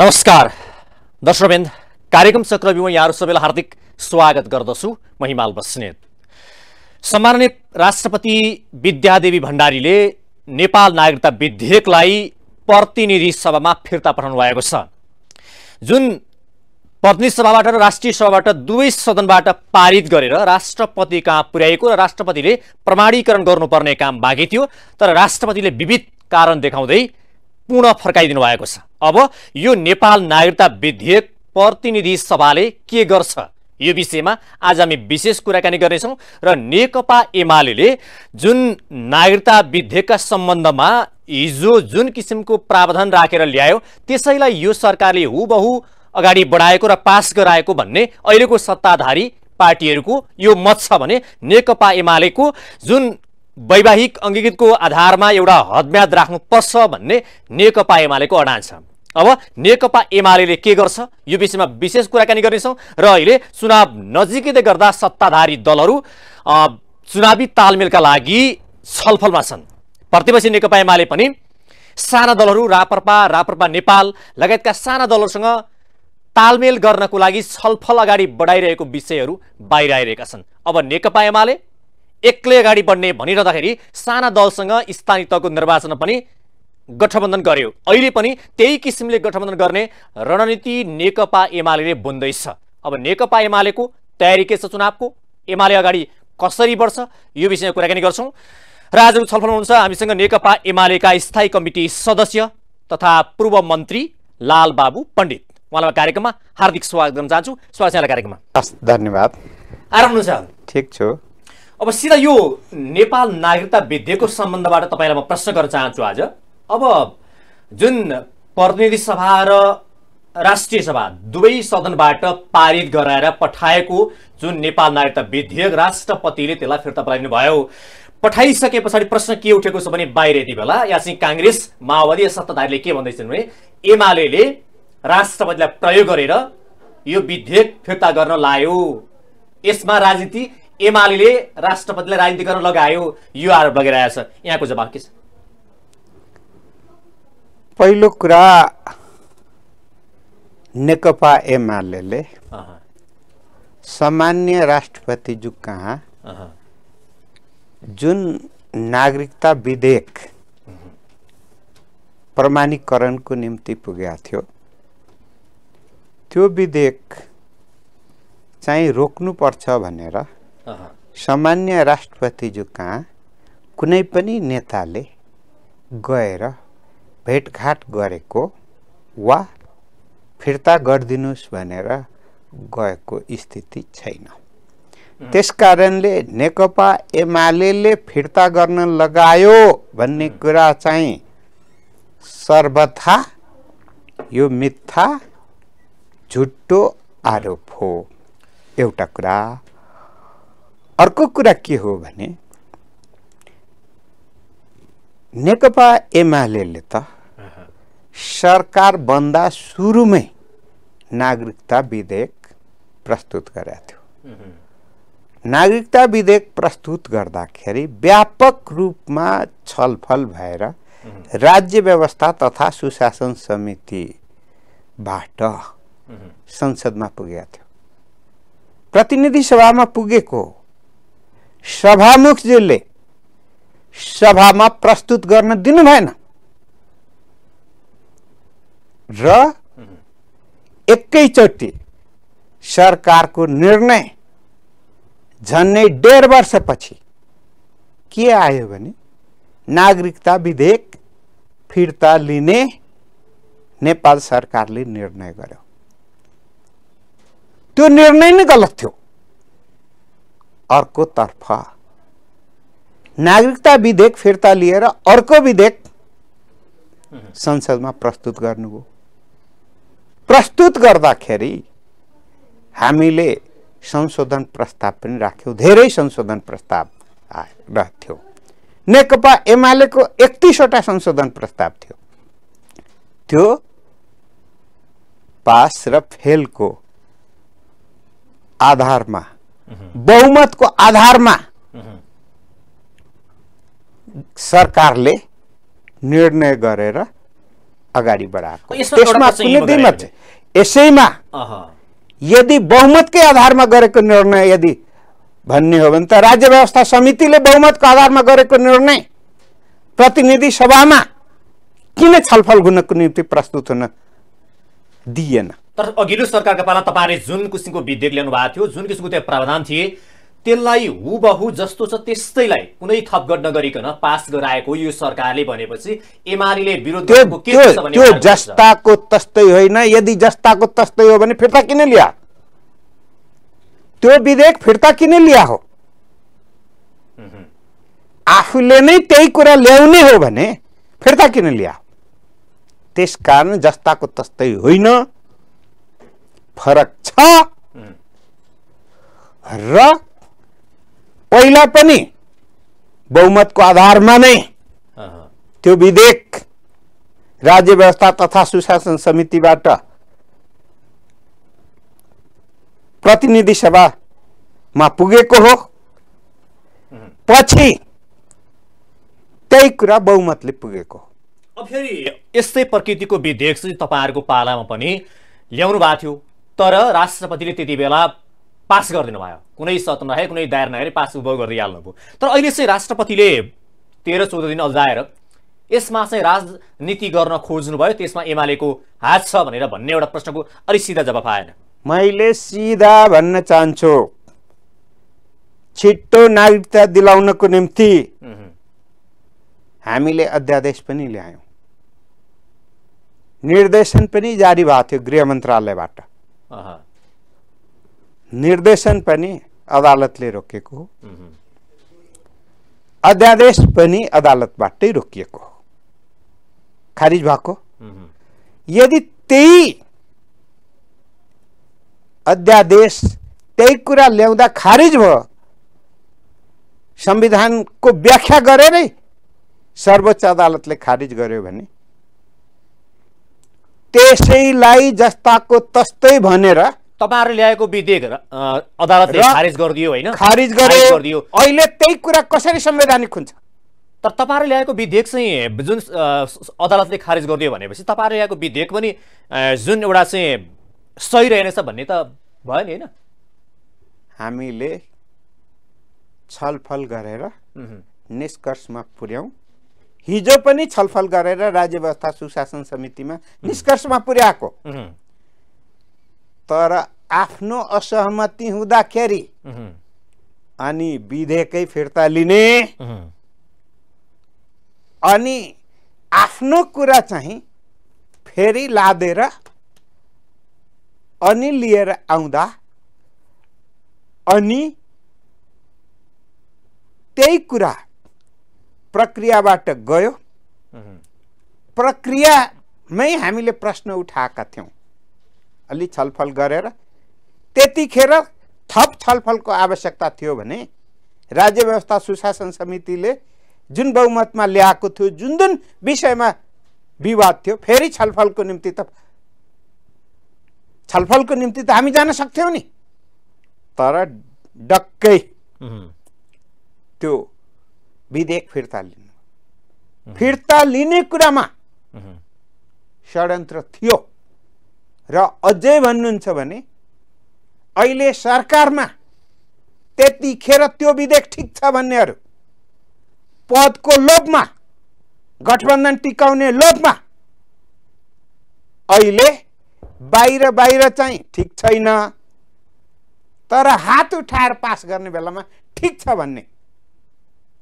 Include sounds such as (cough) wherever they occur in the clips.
नमस्कार दर्शकबिन्द कार्यक्रम चक्रव्यूमा यहाँहरू सबैलाई हार्दिक स्वागत गर्दछु म हिमाल बस्नेत सम्माननीय राष्ट्रपति विद्यादेवी भण्डारीले नेपाल नागरिकता विधेयकलाई प्रतिनिधि सभामा फिर्ता पठाउनु भएको छ जुन प्रतिनिधि सभाबाट र राष्ट्रिय सभाबाट दुवै सदनबाट पारित गरेर राष्ट्रपति कहाँ पुर्याएको र राष्ट्रपतिले प्रमाणीकरण गर्नुपर्ने काम बाँकी थियो तर राष्ट्रपतिले विविध कारण देखाउँदै पुनः फर्काइदिनु भएको छ अब यो नेपाल नागरिकता विधेयक प्रतिनिधि सभाले के गर्छ यो विषयमा आज हामी विशेष कुराकानी गर्नेछौँ र नेकपा एमाले जुन नागरिकता विधेयकका सम्बन्धमा हिजो जुन किसिमको प्रावधान राखेर ल्यायो त्यसैलाई यो सरकारले हुबहु अगाडि बढाएको र पास गराएको भन्ने अहिलेको सत्ताधारी पार्टीहरूको यो मत छ भने नेकपा एमालेको जुन वैवाहिक अङ्गीकृतको आधारमा एउटा हदम्याद राख्नुपर्छ भन्ने नेकपा एमालेको अडान छ अब नेकपा एमाले के गर्छ यो विषयमा विशेष कुराकानी गर्नेछौँ र अहिले चुनाव नजिकै गर्दा सत्ताधारी दलहरू चुनावी तालमेलका लागि छलफलमा छन् प्रतिपक्षी नेकपा एमाले पनि साना दलहरू रापरपा रापरपा नेपाल लगायतका साना दलहरूसँग तालमेल गर्नको लागि छलफल अगाडि बढाइरहेको विषयहरू बाहिर आइरहेका छन् अब नेकपा एमाले एक्लै अगाडि बढ्ने भनिरहँदाखेरि साना दलसँग स्थानीय तहको निर्वाचन पनि गठबन्धन गर्यो अहिले पनि त्यही किसिमले गठबन्धन गर्ने रणनीति नेकपा एमाले बुन्दैछ अब नेकपा एमालेको तयारी के छ चुनावको एमाले अगाडि कसरी बढ्छ यो विषयमा कुराकानी गर्छौँ र आजको छलफल हुनुहुन्छ हामीसँग नेकपा एमालेका स्थायी कमिटी सदस्य तथा पूर्व मन्त्री लालबाबु पण्डित उहाँलाई कार्यक्रममा हार्दिक स्वागत गर्न चाहन्छु स्वागत कार्यक्रममा धन्यवाद आराम हुनुहुन्छ ठिक छु अब सिधा यो नेपाल नागरिकता विधेयकको सम्बन्धबाट तपाईँलाई म प्रश्न गर्न चाहन्छु आज अब जुन प्रतिनिधि सभा र राष्ट्रिय सभा दुवै सदनबाट पारित गराएर पठाएको जुन नेपाल नागरिकता विधेयक राष्ट्रपतिले त्यसलाई फिर्ता भयो पठाइसके पछाडि प्रश्न के उठेको छ भने बाहिर यति बेला या चाहिँ काङ्ग्रेस माओवादी सत्ताधारीले के भन्दैछन् भने एमाले राष्ट्रपतिलाई प्रयोग गरेर यो विधेयक फिर्ता गर्न लायो यसमा राजनीति एमाले राष्ट्रपतिलाई राजनीति गर्न लगायो यो आरोप छ यहाँको जवाब के छ पहिलो कुरा नेकपा एमाले सामान्य राष्ट्रपतिज्यू कहाँ जुन नागरिकता विधेयक प्रमाणीकरणको निम्ति पुगेको थियो त्यो विधेयक चाहिँ रोक्नुपर्छ भनेर सामान्य राष्ट्रपतिज्यू कहाँ कुनै पनि नेताले गएर भेटघाट गरेको वा फिर्ता गरिदिनुहोस् भनेर गएको स्थिति छैन त्यसकारणले नेकपा एमाले फिर्ता गर्न लगायो भन्ने कुरा चाहिँ सर्वथा यो मिथ्या झुट्टो आरोप हो एउटा कुरा अर्को कुरा के हो भने नेकपा एमाले त सरकार बन्दा सुरुमै नागरिकता विधेयक प्रस्तुत गरेको थियो नागरिकता विधेयक प्रस्तुत गर्दाखेरि व्यापक रूपमा छलफल भएर राज्य व्यवस्था तथा सुशासन समितिबाट संसदमा पुगेको थियो प्रतिनिधि सभामा पुगेको सभामुखजीले सभामा प्रस्तुत गर्न दिनु भएन र एकैचोटि सरकारको निर्णय झन्नै डेढ वर्षपछि के आयो भने नागरिकता विधेयक फिर्ता लिने नेपाल सरकारले निर्णय गर्यो त्यो निर्णय नै गलत थियो अर्कोतर्फ नागरिकता विधेयक फिर्ता लिएर अर्को विधेयक संसदमा प्रस्तुत गर्नुभयो प्रस्तुत गर्दाखेरि हामीले संशोधन प्रस्ताव पनि राख्यौँ धेरै संशोधन प्रस्ताव रह्यो नेकपा एमालेको एकतिसवटा संशोधन प्रस्ताव थियो त्यो पास र फेलको आधारमा बहुमतको आधारमा सरकारले निर्णय गरेर अगाडि बढाएको त्यसमा कुनै दुईमत यसैमा यदि बहुमतकै आधारमा गरेको निर्णय यदि भन्ने हो भने त राज्य व्यवस्था समितिले बहुमतको आधारमा गरेको निर्णय प्रतिनिधि सभामा किन छलफल हुनको निम्ति प्रस्तुत हुन दिएन तर अघिल्लो सरकारका पाला तपाईँले जुन किसिमको विधेयक ल्याउनु भएको थियो जुन किसिमको त्यहाँ प्रावधान थिए त्यसलाई हुबहु जस्तो छ त्यस्तैलाई कुनै थपगट नगरिकन पास गराएको यो सरकारले भनेपछि एमाले विरोध त्यो जस्ताको तस्तै होइन यदि जस्ताको तस्तै हो भने फिर्ता किन ल्या त्यो विधेयक फिर्ता किन लिया हो आफूले नै त्यही कुरा ल्याउने हो भने फिर्ता किन ल्या त्यस कारण जस्ताको तस्तै होइन फरक छ र पहिला पनि बहुमतको आधारमा नै त्यो विधेयक राज्य व्यवस्था तथा सुशासन समितिबाट प्रतिनिधि सभामा पुगेको हो पछि त्यही कुरा बहुमतले पुगेको हो फेरि यस्तै प्रकृतिको विधेयक चाहिँ तपाईँहरूको पालामा पनि ल्याउनु भएको थियो तर राष्ट्रपतिले त्यति बेला पास गरिदिनु भयो कुनै सत नहे कुनै दायर नहेर पास उभो गरिदिइहाल्नुभयो तर अहिले चाहिँ राष्ट्रपतिले तेह्र चौध दिन अल्झाएर यसमा चाहिँ राजनीति गर्न खोज्नुभयो त्यसमा एमालेको हात छ भनेर भन्ने एउटा प्रश्नको अलिक सिधा जवाफ आएन मैले सिधा भन्न चाहन्छु छिट्टो नागरिकता दिलाउनको निम्ति हामीले अध्यादेश पनि ल्यायौँ निर्देशन पनि जारी भएको थियो गृह मन्त्रालयबाट निर्देशन पनि अदालतले रोकेको हो अध्यादेश पनि अदालतबाटै रोकिएको हो खारिज भएको यदि त्यही अध्यादेश त्यही कुरा ल्याउँदा खारिज भयो संविधानको व्याख्या गरेरै सर्वोच्च अदालतले खारिज गर्यो भने त्यसैलाई जस्ताको तस्तै भनेर तपाईँहरू ल्याएको विधेयक अदालतले खारेज गरिदियो होइन खारेज गरिदियो अहिले त्यही कुरा कसरी संवैधानिक हुन्छ तर तपाईँहरू ल्याएको विधेयक चाहिँ जुन अदालतले खारेज गरिदियो भनेपछि तपाईँहरू ल्याएको विधेयक पनि जुन एउटा चाहिँ सही रहेनछ भन्ने त भयो नि होइन हामीले छलफल गरेर निष्कर्षमा पुर्याउँ हिजो पनि छलफल गरेर राज्य व्यवस्था सुशासन समितिमा निष्कर्षमा पुर्याएको तर आफ्नो असहमति हुँदाखेरि अनि विधेयकै फिर्ता लिने अनि आफ्नो कुरा चाहिँ फेरि लादेर अनि लिएर आउँदा अनि त्यही कुरा प्रक्रियाबाट गयो प्रक्रियामै हामीले प्रश्न उठाएका थियौँ अलि छलफल गरेर त्यतिखेर थप छलफलको आवश्यकता थियो भने राज्य व्यवस्था सुशासन समितिले जुन बहुमतमा ल्याएको थियो जुन जुन विषयमा विवाद थियो फेरि छलफलको निम्ति त छलफलको निम्ति त हामी जान सक्थ्यौँ नि तर डक्कै त्यो विधेयक फिर्ता लिनु फिर्ता लिने कुरामा षड्यन्त्र थियो र अझै भन्नुहुन्छ भने अहिले सरकारमा त्यतिखेर त्यो विधेयक ठिक छ भन्नेहरू पदको लोभमा गठबन्धन टिकाउने लोभमा अहिले बाहिर बाहिर चाहिँ ठिक छैन तर हात उठाएर पास गर्ने बेलामा ठिक छ भन्ने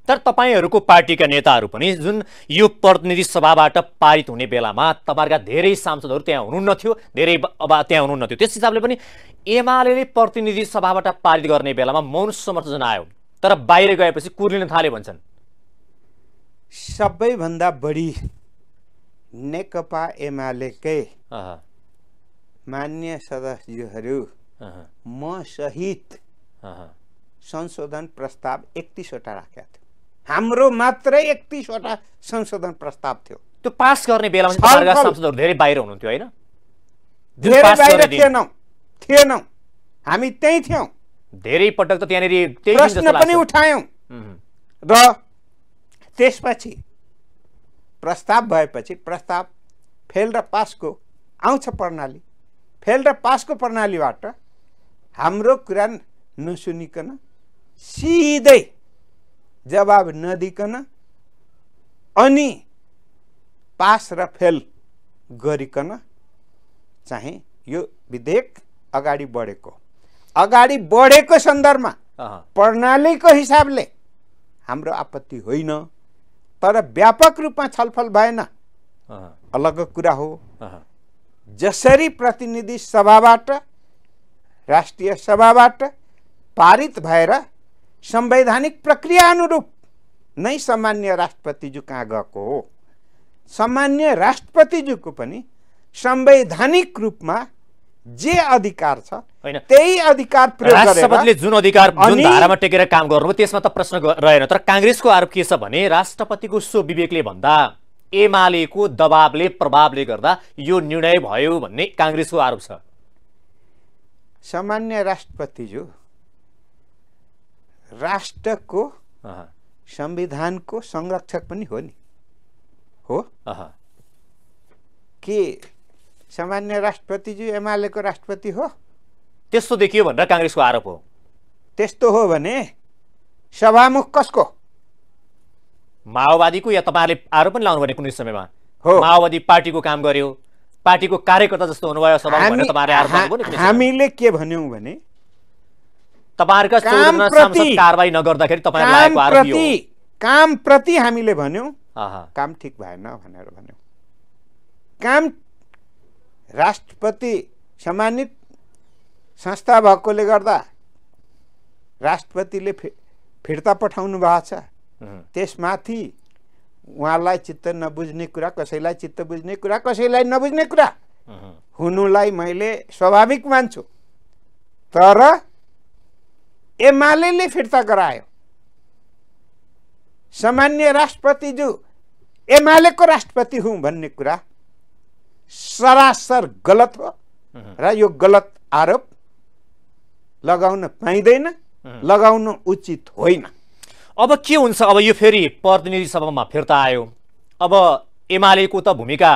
तर तपाईँहरूको पार्टीका नेताहरू पनि जुन यो प्रतिनिधि सभाबाट पारित हुने बेलामा तपाईँहरूका धेरै सांसदहरू त्यहाँ हुनुहुन्नथ्यो धेरै अब त्यहाँ हुनुहुन्नथ्यो त्यस हिसाबले पनि एमाले प्रतिनिधि सभाबाट पारित गर्ने बेलामा मौन समर्थन जनायो तर बाहिर गएपछि कुर्लिन थाले भन्छन् सबैभन्दा बढी नेकपा एमालेकै मान्य सदस्यहरू म सहित संशोधन प्रस्ताव एकतिसवटा राखेका थियौँ हाम्रो मात्रै एकतिसवटा संशोधन प्रस्ताव थियो त्यो पास गर्ने बेलामा धेरै बाहिर हुनुहुन्थ्यो होइन धेरै बाहिर थिएनौँ थिएनौँ हामी त्यहीँ थियौँ धेरै पटक त त्यहाँनिर प्रश्न पनि उठायौँ र त्यसपछि प्रस्ताव भएपछि प्रस्ताव फेल र पासको आउँछ प्रणाली फेल र पासको प्रणालीबाट हाम्रो कुरा नसुनिकन सिधै जवाब नदिकन अनि पास र फेल गरिकन चाहिँ यो विधेयक अगाडि बढेको अगाडि बढेको सन्दर्भमा प्रणालीको हिसाबले हाम्रो आपत्ति होइन तर व्यापक रूपमा छलफल भएन अलग कुरा हो जसरी प्रतिनिधि सभाबाट राष्ट्रिय सभाबाट पारित भएर संवैधानिक प्रक्रिया अनुरूप नै सामान्य राष्ट्रपतिज्यू कहाँ गएको हो सामान्य राष्ट्रपतिज्यूको पनि संवैधानिक रूपमा जे अधिकार छ त्यही अधिकार राष्ट्रपतिले जुन अधिकार जुन धारामा टेकेर काम गर्नु त्यसमा त प्रश्न रहेन तर काङ्ग्रेसको आरोप के छ भने राष्ट्रपतिको विवेकले भन्दा एमालेको दबावले प्रभावले गर्दा यो निर्णय भयो भन्ने काङ्ग्रेसको आरोप छ सामान्य राष्ट्रपतिज्यू राष्ट्रको संविधानको संरक्षक पनि हो नि हो के सामान्य राष्ट्रपतिज्यू एमालेको राष्ट्रपति हो त्यस्तो देखियो भनेर काङ्ग्रेसको आरोप हो त्यस्तो हो भने सभामुख कसको माओवादीको या तपाईँहरूले आरोप पनि लाउनु भने कुनै समयमा हो माओवादी पार्टीको काम गर्यो पार्टीको कार्यकर्ता जस्तो हुनुभयो हामीले के भन्यौँ भने काम प्रति हामीले भन्यौँ काम ठिक भएन भनेर भन्यौँ काम राष्ट्रपति सम्मानित संस्था भएकोले गर्दा राष्ट्रपतिले फि फिर्ता पठाउनु भएको छ त्यसमाथि उहाँलाई चित्त नबुझ्ने कुरा कसैलाई चित्त बुझ्ने कुरा कसैलाई नबुझ्ने कुरा हुनुलाई मैले स्वाभाविक मान्छु तर एमाले फिर्ता गरायो सामान्य राष्ट्रपति जो एमालेको राष्ट्रपति हुँ भन्ने कुरा सरासर गलत हो र यो गलत आरोप लगाउन पाइँदैन लगाउन उचित होइन अब के हुन्छ अब यो फेरि प्रतिनिधि सभामा फिर्ता आयो अब एमालेको त भूमिका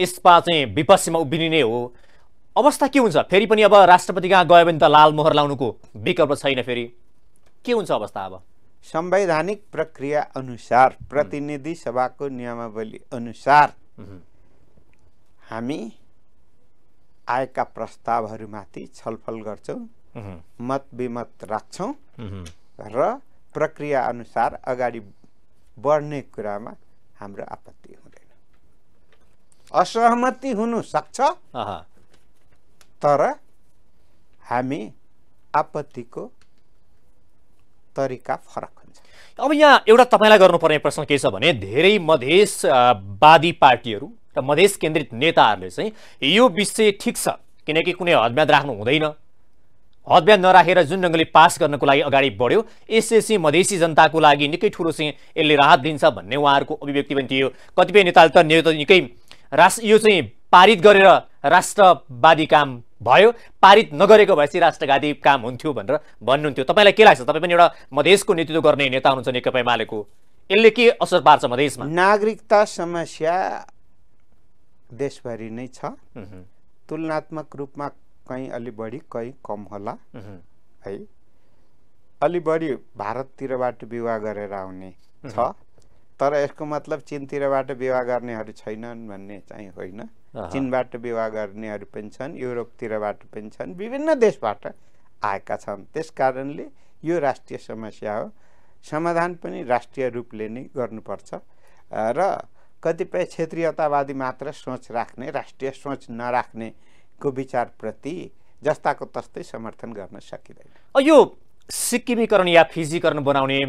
यसमा चाहिँ विपक्षमा उभिने हो अवस्था के हुन्छ फेरि पनि अब राष्ट्रपति कहाँ गयो भने त लाल मोहर लाउनुको विकल्प छैन फेरि के हुन्छ अवस्था अब संवैधानिक प्रक्रिया अनुसार प्रतिनिधि सभाको नियमावली अनुसार हामी आएका प्रस्तावहरूमाथि छलफल गर्छौँ मत विमत राख्छौँ र प्रक्रिया अनुसार अगाडि बढ्ने कुरामा हाम्रो आपत्ति हुँदैन असहमति हुनु सक्छ तर हामी आपत्तिको तरिका फरक हुन्छ अब यहाँ एउटा तपाईँलाई गर्नुपर्ने प्रश्न के छ भने धेरै मधेसवादी पार्टीहरू र मधेस केन्द्रित नेताहरूले चाहिँ यो विषय ठिक छ किनकि कुनै हदम्याद राख्नु हुँदैन हदम्याद नराखेर जुन ढङ्गले पास गर्नको लागि अगाडि बढ्यो यसले चाहिँ मधेसी जनताको लागि निकै ठुलो चाहिँ यसले राहत दिन्छ भन्ने उहाँहरूको अभिव्यक्ति पनि थियो कतिपय नेताले त निकै राष्ट्र यो चाहिँ पारित गरेर राष्ट्रवादी काम भयो पारित नगरेको भएपछि राष्ट्रघाती काम हुन्थ्यो भनेर भन्नुहुन्थ्यो तपाईँलाई के लाग्छ तपाईँ पनि एउटा मधेसको नेतृत्व गर्ने नेता हुनुहुन्छ नेकपा एमालेको यसले के असर पार्छ मधेसमा नागरिकता समस्या देशभरि नै छ तुलनात्मक रूपमा कहीँ अलि बढी कहीँ कम होला है अलि बढी भारततिरबाट विवाह गरेर आउने छ तर यसको मतलब चिनतिरबाट विवाह गर्नेहरू छैनन् भन्ने चाहिँ होइन चिनबाट विवाह गर्नेहरू पनि छन् युरोपतिरबाट पनि छन् विभिन्न देशबाट आएका छन् त्यस कारणले यो राष्ट्रिय समस्या हो समाधान पनि राष्ट्रिय रूपले नै गर्नुपर्छ र कतिपय क्षेत्रीयतावादी मात्र सोच राख्ने राष्ट्रिय सोच नराख्नेको विचारप्रति जस्ताको तस्तै समर्थन गर्न सकिँदैन यो सिक्किमीकरण या फिजीकरण बनाउने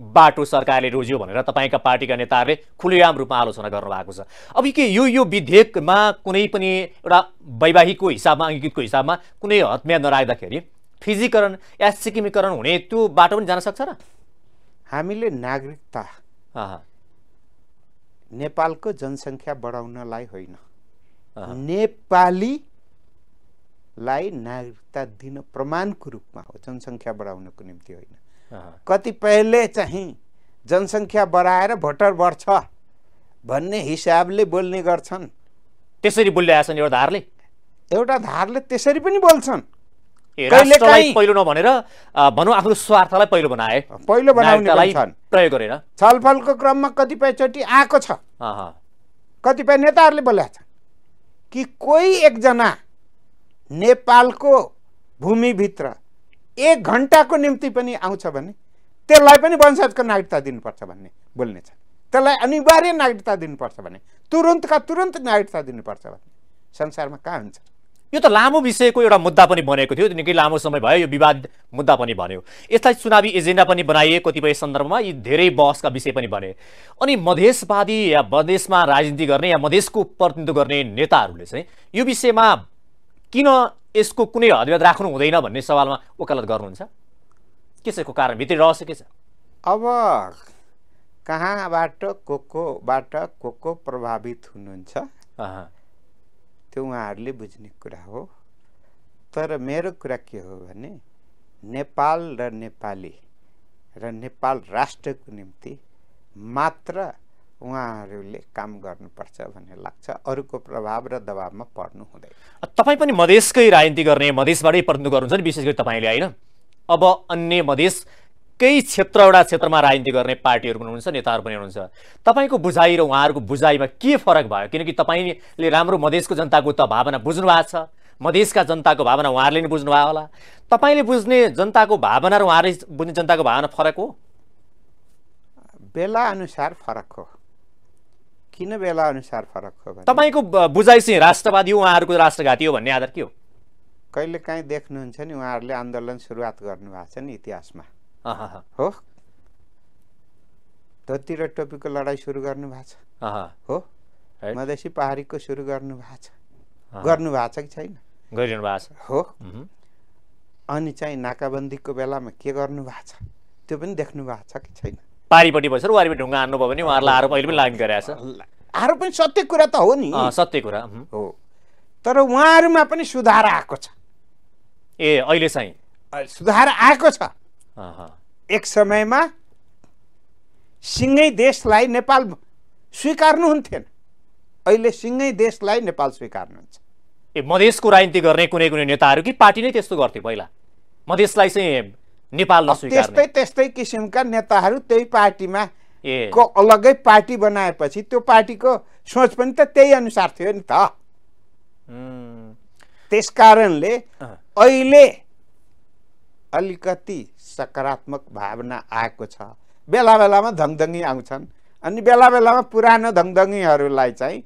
बाटो सरकारले रोज्यो भनेर तपाईँका पार्टीका नेताहरूले खुलेआम रूपमा आलोचना गर्नु भएको छ अब के यो यो विधेयकमा कुनै पनि एउटा वैवाहिकको हिसाबमा अङ्कितको हिसाबमा कुनै हत्या नराख्दाखेरि फिजीकरण या सिक्किमीकरण हुने त्यो बाटो पनि जान सक्छ र हामीले नागरिकता नेपालको जनसङ्ख्या बढाउनलाई होइन नेपालीलाई नागरिकता दिन प्रमाणको रूपमा हो जनसङ्ख्या बढाउनको निम्ति होइन कति पहिले चाहिँ जनसङ्ख्या बढाएर भोटर बढ्छ भन्ने हिसाबले बोल्ने गर्छन् त्यसरी बोल्दै आएछन् एउटा धारले एउटा धारले त्यसरी पनि बोल्छन् पहिलो नभनेर भनौँ आफ्नो स्वार्थलाई पहिलो बनाए पहिलो बनाउने प्रयोग गरेर छलफलको क्रममा कतिपयचोटि आएको छ कतिपय नेताहरूले बोलेका छन् कि कोही एकजना नेपालको भूमिभित्र एक घन्टाको निम्ति पनि आउँछ भने त्यसलाई पनि वंशजको नागरिकता दिनुपर्छ भन्ने बोल्नेछ त्यसलाई अनिवार्य नागरिकता दिनुपर्छ भने तुरुन्तका तुरुन्त नागरिकता दिनुपर्छ भन्ने संसारमा कहाँ हुन्छ यो त लामो विषयको एउटा मुद्दा पनि बनेको थियो निकै लामो समय भयो यो विवाद मुद्दा पनि बन्यो यसलाई चुनावी एजेन्डा पनि बनाइए कतिपय सन्दर्भमा यी धेरै बहसका विषय पनि बने अनि मधेसवादी या मधेसमा राजनीति गर्ने या मधेसको प्रतिनिधित्व गर्ने नेताहरूले चाहिँ यो विषयमा किन यसको कुनै हदभेद राख्नु हुँदैन भन्ने सवालमा वकालत गर्नुहुन्छ के छ यसको कारण भित्री रहस्य के छ अब कहाँबाट को कोबाट को को प्रभावित हुनुहुन्छ त्यो उहाँहरूले बुझ्ने कुरा हो तर मेरो कुरा के हो भने नेपाल र नेपाली र नेपाल राष्ट्रको निम्ति मात्र उहाँहरूले काम गर्नुपर्छ भन्ने लाग्छ अरूको प्रभाव र दबावमा पर्नु हुँदैन तपाईँ पनि मधेसकै राजनीति गर्ने मधेसबाटै प्रतिनिधित्व गर्नुहुन्छ नि विशेष गरी तपाईँले होइन अब अन्य मधेस केही क्षेत्र एउटा क्षेत्रमा राजनीति गर्ने पार्टीहरू पनि हुनुहुन्छ नेताहरू पनि हुनुहुन्छ तपाईँको बुझाइ र उहाँहरूको बुझाइमा के फरक भयो किनकि तपाईँले राम्रो मधेसको जनताको त भावना बुझ्नु भएको छ मधेसका जनताको भावना उहाँहरूले नै बुझ्नुभयो होला तपाईँले बुझ्ने जनताको भावना र उहाँहरूले बुझ्ने जनताको भावना फरक हो बेलाअनुसार फरक हो किन बेला अनुसार फरक हो तपाईँको बुझाइ चाहिँ राष्ट्रवादी उहाँहरूको राष्ट्रघाती हो भन्ने आधार के हो कहिले काहीँ देख्नुहुन्छ नि उहाँहरूले आन्दोलन सुरुवात गर्नुभएको छ नि इतिहासमा हो धोती र टोपीको लडाइँ सुरु गर्नुभएको छ हो मधेसी पहाडीको सुरु गर्नुभएको छ गर्नुभएको छ कि छैन गरिरहनु भएको छ हो अनि चाहिँ नाकाबन्दीको बेलामा के गर्नु भएको छ त्यो पनि देख्नु भएको छ कि छैन पारिपट्टि बसेर वारिपट्टि ढुङ्गा हान्नुभयो भने उहाँहरूलाई आरोप अहिले पनि लाग्ने छ आरोप पनि सत्य कुरा त हो नि सत्य कुरा हो तर उहाँहरूमा पनि सुधार आएको छ ए अहिले चाहिँ सुधार आएको छ एक समयमा सिँगै देशलाई नेपाल स्वीकार्नुहुन्थेन अहिले सिँगै देशलाई नेपाल स्वीकार्नुहुन्छ ए मधेसको राजनीति गर्ने कुनै कुनै नेताहरू कि पार्टी नै त्यस्तो गर्थ्यो पहिला मधेसलाई चाहिँ नेपाल त्यस्तै त्यस्तै किसिमका नेताहरू त्यही पार्टीमा को अलगै पार्टी बनाएपछि त्यो पार्टीको सोच पनि त त्यही अनुसार थियो नि त त्यस कारणले अहिले अलिकति सकारात्मक भावना आएको छ बेला बेलामा धङधङ्गी आउँछन् अनि बेला बेलामा पुरानो धङधङ्गीहरूलाई चाहिँ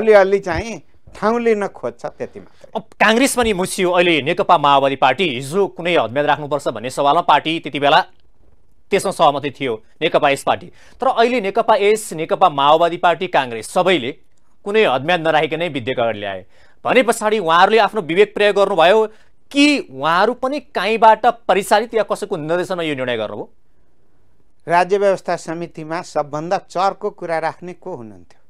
अलिअलि चाहिँ ठाउँ लिन खोज्छ त्यति मात्र अब काङ्ग्रेस पनि मुसियो अहिले नेकपा माओवादी पार्टी हिजो कुनै हदमेद राख्नुपर्छ भन्ने सवालमा पार्टी त्यति बेला त्यसमा सहमति थियो नेकपा यस पार्टी तर अहिले नेकपा यस नेकपा माओवादी पार्टी काङ्ग्रेस सबैले कुनै हदम्याद नै विधेयक अगाडि ल्याए भने पछाडि उहाँहरूले आफ्नो विवेक प्रयोग गर्नुभयो कि उहाँहरू पनि काहीँबाट परिचालित या कसैको निर्देशनमा यो निर्णय गर्नुभयो राज्य व्यवस्था समितिमा सबभन्दा चर्को कुरा राख्ने को हुनुहुन्थ्यो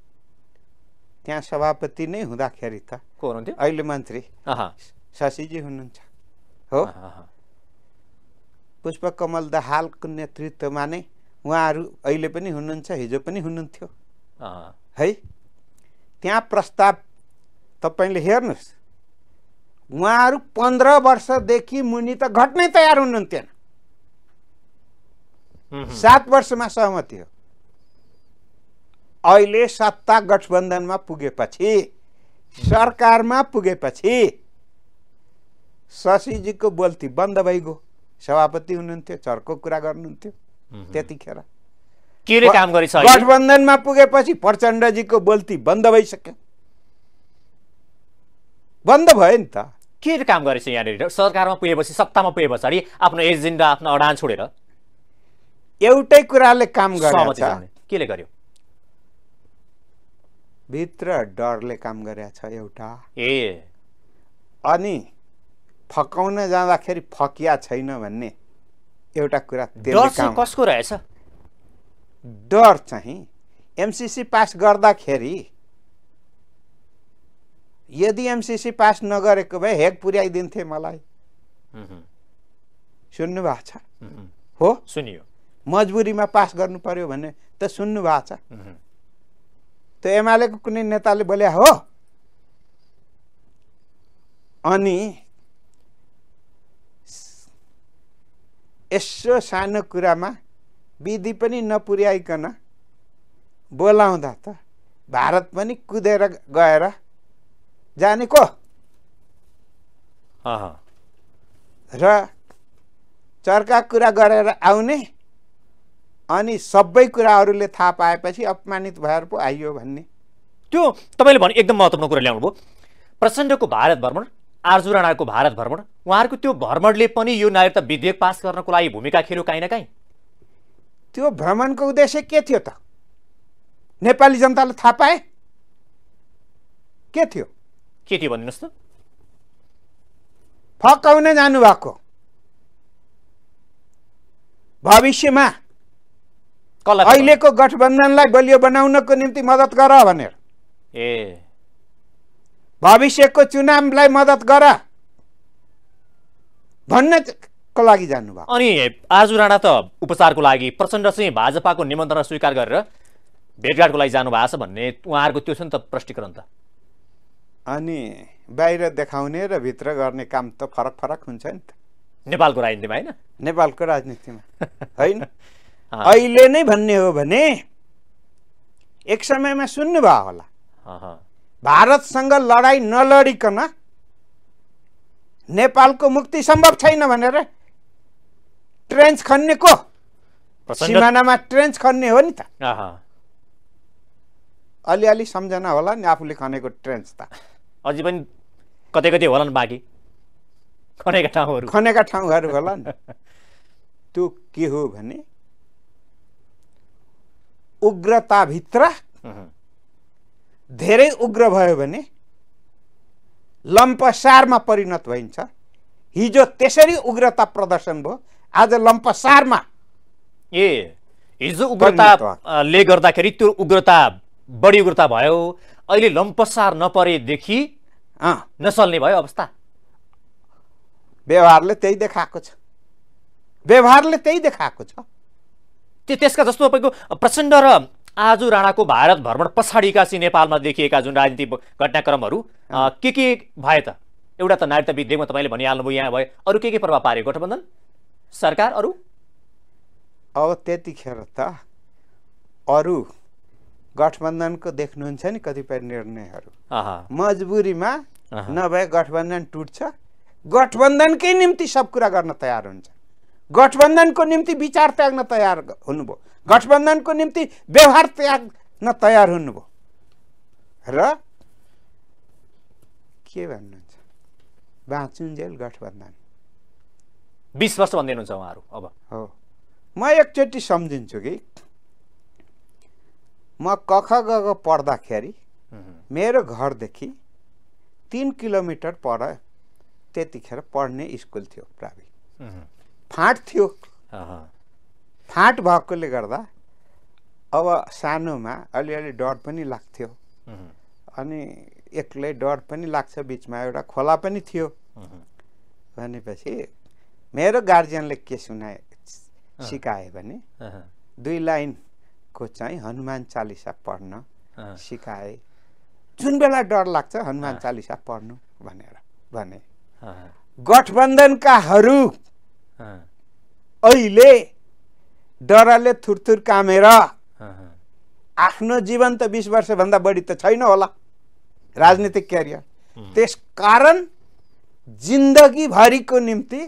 त्यहाँ सभापति नै हुँदाखेरि त को हुनुहुन्थ्यो अहिले मन्त्री शशीजी हुनुहुन्छ हो पुष्पकमल दाहालको नेतृत्वमा नै उहाँहरू अहिले पनि हुनुहुन्छ हिजो पनि हुनुहुन्थ्यो है त्यहाँ प्रस्ताव तपाईँले हेर्नुहोस् उहाँहरू पन्ध्र वर्षदेखि मुनि त घट्नै तयार हुनुहुन्थेन सात वर्षमा सहमति हो अहिले सत्ता गठबन्धनमा पुगेपछि सरकारमा पुगेपछि शशीजीको बोल्ती बन्द भइगयो सभापति हुनुहुन्थ्यो चर्को कुरा गर्नुहुन्थ्यो त्यतिखेर के काम गठबन्धनमा पुगेपछि प्रचण्डजीको बोल्ती बन्द भइसक्यो बन्द भयो नि त के काम गरेछ यहाँनिर सरकारमा पुगेपछि सत्तामा पुगे पछाडि आफ्नो एजेन्डा आफ्नो अडान छोडेर एउटै कुराले काम गर्छ केले गर्यो भित्र डरले काम गरेछ एउटा ए अनि फकाउन जाँदाखेरि फकिया छैन भन्ने एउटा कुरा कसको रहेछ डर चाहिँ एमसिसी पास गर्दाखेरि यदि एमसिसी पास नगरेको भए हेक पुर्याइदिन्थे मलाई सुन्नु भएको छ हो सुनियो मजबुरीमा पास गर्नु पर्यो भने त सुन्नु भएको छ त्यो एमालेको कुनै नेताले बोल्या हो अनि यसो सानो कुरामा विधि पनि नपुर्याइकन बोलाउँदा त भारत पनि कुदेर गएर जाने को र चर्का कुरा गरेर आउने अनि सबै कुराहरूले थाहा पाएपछि अपमानित भएर पो आइयो भन्ने त्यो तपाईँले भन्नु एकदम महत्त्वपूर्ण कुरा ल्याउनुभयो प्रचण्डको भारत भ्रमण आर्जु राणाको भारत भ्रमण उहाँहरूको त्यो भ्रमणले पनि यो नागरिकता विधेयक पास गर्नको लागि भूमिका खेल्यो काहीँ न काहीँ त्यो भ्रमणको उद्देश्य के थियो त नेपाली जनताले थाहा पाए के थियो के थियो भनिदिनुहोस् त फकाउन जानुभएको भविष्यमा अहिलेको गठबन्धनलाई बलियो बनाउनको निम्ति मद्दत गर भनेर ए भविष्यको चुनावलाई मद्दत गर भन्नको लागि जानुभयो अनि आज राणा त उपचारको लागि प्रचण्ड चाहिँ भाजपाको निमन्त्रणा स्वीकार गरेर भेटघाटको लागि जानुभएको छ भन्ने उहाँहरूको त्यो छ नि त प्रष्टीकरण त अनि बाहिर देखाउने र भित्र गर्ने काम त फरक फरक हुन्छ नि त नेपालको राजनीतिमा होइन नेपालको राजनीतिमा (laughs) होइन अहिले नै भन्ने हो भने एक समयमा सुन्नुभयो होला भारतसँग लडाइँ नलडिकन नेपालको मुक्ति सम्भव छैन भनेर ट्रेन्च खन्ने को सिमानामा ट्रेन्च खन्ने हो नि त अलिअलि सम्झना होला नि आफूले खनेको ट्रेन्च त अझै पनि कतै कतै होला नि बाँकी खनेका ठाउँहरू खनेका ठाउँहरू होला नि (laughs) त्यो के हो भने उग्रताभित्र धेरै उग्र भयो भने लम्पसारमा परिणत भइन्छ हिजो त्यसरी उग्रता प्रदर्शन भयो आज लम्पसारमा ए हिजो उग्रताले गर्दाखेरि त्यो उग्रता बढी उग्रता भयो अहिले लम्पसार नपरेदेखि नसल्ने भयो अवस्था व्यवहारले त्यही देखाएको छ व्यवहारले त्यही देखाएको छ त्यो त्यसका जस्तो तपाईँको प्रचण्ड र आज राणाको भारत भ्रमण पछाडिका चाहिँ नेपालमा देखिएका जुन राजनीतिक घटनाक्रमहरू के के भए त एउटा त नागरिक विधेयकमा तपाईँले भनिहाल्नुभयो यहाँ भयो अरू के के प्रभाव पार्यो गठबन्धन सरकार अरू अब त्यतिखेर त अरू गठबन्धनको देख्नुहुन्छ नि कतिपय निर्णयहरू मजबुरीमा नभए गठबन्धन टुट्छ गठबन्धनकै निम्ति सब कुरा गर्न तयार हुन्छ गठबन्धनको निम्ति विचार त्याग्न तयार हुनुभयो गठबन्धनको निम्ति व्यवहार त्याग्न तयार हुनुभयो र के भन्नुहुन्छ बाँचुन्जेल गठबन्धन बिस वर्ष भनिदिनुहुन्छ उहाँहरू अब हो म एकचोटि सम्झिन्छु कि म कख गएको पढ्दाखेरि मेरो घरदेखि तिन किलोमिटर पर त्यतिखेर पढ्ने स्कुल थियो प्राविधिक फाँट थियो फाँट भएकोले गर्दा अब सानोमा अलिअलि डर पनि लाग्थ्यो अनि एक्लै डर पनि लाग्छ बिचमा एउटा खोला पनि थियो भनेपछि मेरो गार्जियनले के सुनाए सिकाए भने दुई लाइनको चाहिँ हनुमान चालिसा पढ्न सिकाए जुन बेला डर लाग्छ हनुमान चालिसा पढ्नु भनेर भने गठबन्धनकाहरू अहिले डराले थुरथुर कामेर आफ्नो जीवन त बिस वर्षभन्दा बढी त छैन होला राजनीतिक क्यारियर त्यस कारण जिन्दगीभरिको निम्ति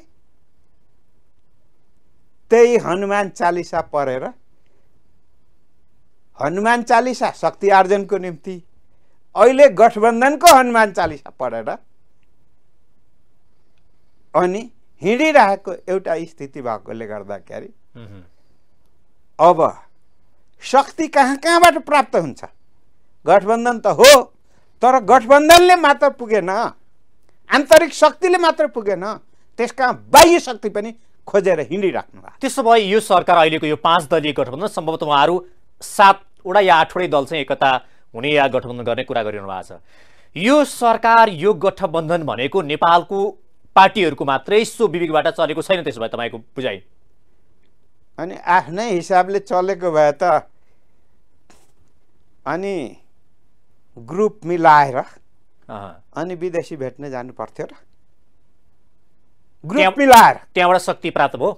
त्यही हनुमान चालिसा पढेर हनुमान चालिसा शक्ति आर्जनको निम्ति अहिले गठबन्धनको हनुमान चालिसा पढेर अनि हिँडिरहेको एउटा स्थिति भएकोले गर्दाखेरि अब शक्ति कहाँ कहाँबाट प्राप्त हुन्छ गठबन्धन त हो तर गठबन्धनले मात्र पुगेन आन्तरिक शक्तिले मात्र पुगेन त्यसका बाह्य शक्ति पनि खोजेर हिँडिराख्नु भएको त्यसो भए यो सरकार अहिलेको यो पाँच दलीय गठबन्धन सम्भवतः उहाँहरू सातवटा या आठवटै दल चाहिँ एकता हुने या गठबन्धन गर्ने कुरा गरिरहनु भएको छ यो सरकार यो गठबन्धन भनेको नेपालको पार्टीहरूको मात्रै सो विवेकबाट चलेको छैन त्यसो भए तपाईँको बुझाइ अनि आफ्नै हिसाबले चलेको भए त अनि ग्रुप मिलाएर अनि विदेशी भेट्न जानु पर्थ्यो र ग्रुप मिलाएर त्यहाँबाट शक्ति प्राप्त भयो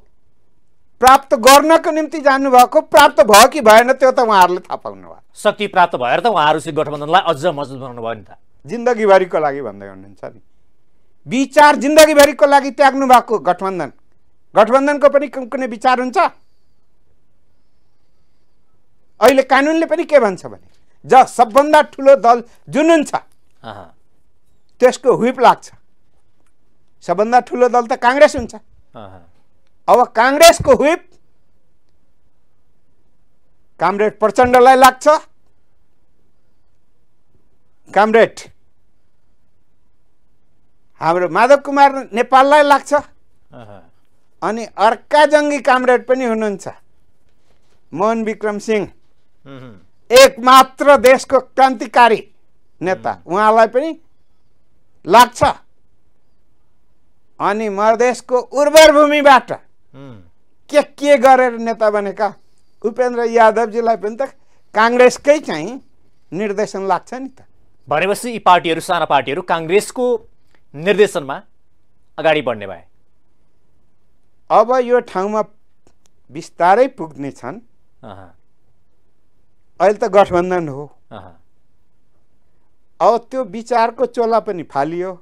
प्राप्त गर्नको निम्ति जानुभएको प्राप्त भयो कि भएन त्यो त उहाँहरूले थाहा पाउनु भयो शक्ति प्राप्त भएर त उहाँहरू गठबन्धनलाई अझ मजबुत बनाउनु भयो नि त जिन्दगीभरिको लागि भन्दै हुनुहुन्छ नि विचार जिन्दगीभरिको लागि त्याग्नु भएको गठबन्धन गठबन्धनको पनि कुनै विचार हुन्छ अहिले कानुनले पनि के भन्छ भने ज सबभन्दा ठुलो दल जुन हुन्छ त्यसको हुप लाग्छ सबभन्दा ठुलो दल त काङ्ग्रेस हुन्छ अब काङ्ग्रेसको हुप कामरेड प्रचण्डलाई लाग्छ कामरेड हाम्रो माधव कुमार नेपाललाई लाग्छ अनि अर्का जङ्गी कामरेड पनि हुनुहुन्छ मोहन विक्रम सिंह एक मात्र देशको क्रान्तिकारी नेता उहाँलाई पनि लाग्छ अनि मधेसको उर्वर भूमिबाट के के गरेर नेता बनेका उपेन्द्र यादवजीलाई पनि त काङ्ग्रेसकै चाहिँ निर्देशन लाग्छ नि त भनेपछि यी पार्टीहरू साना पार्टीहरू काङ्ग्रेसको निर्देशनमा अगाडि बढ्ने भए अब यो ठाउँमा बिस्तारै पुग्ने छन् अहिले त गठबन्धन हो अब त्यो विचारको चोला पनि फालियो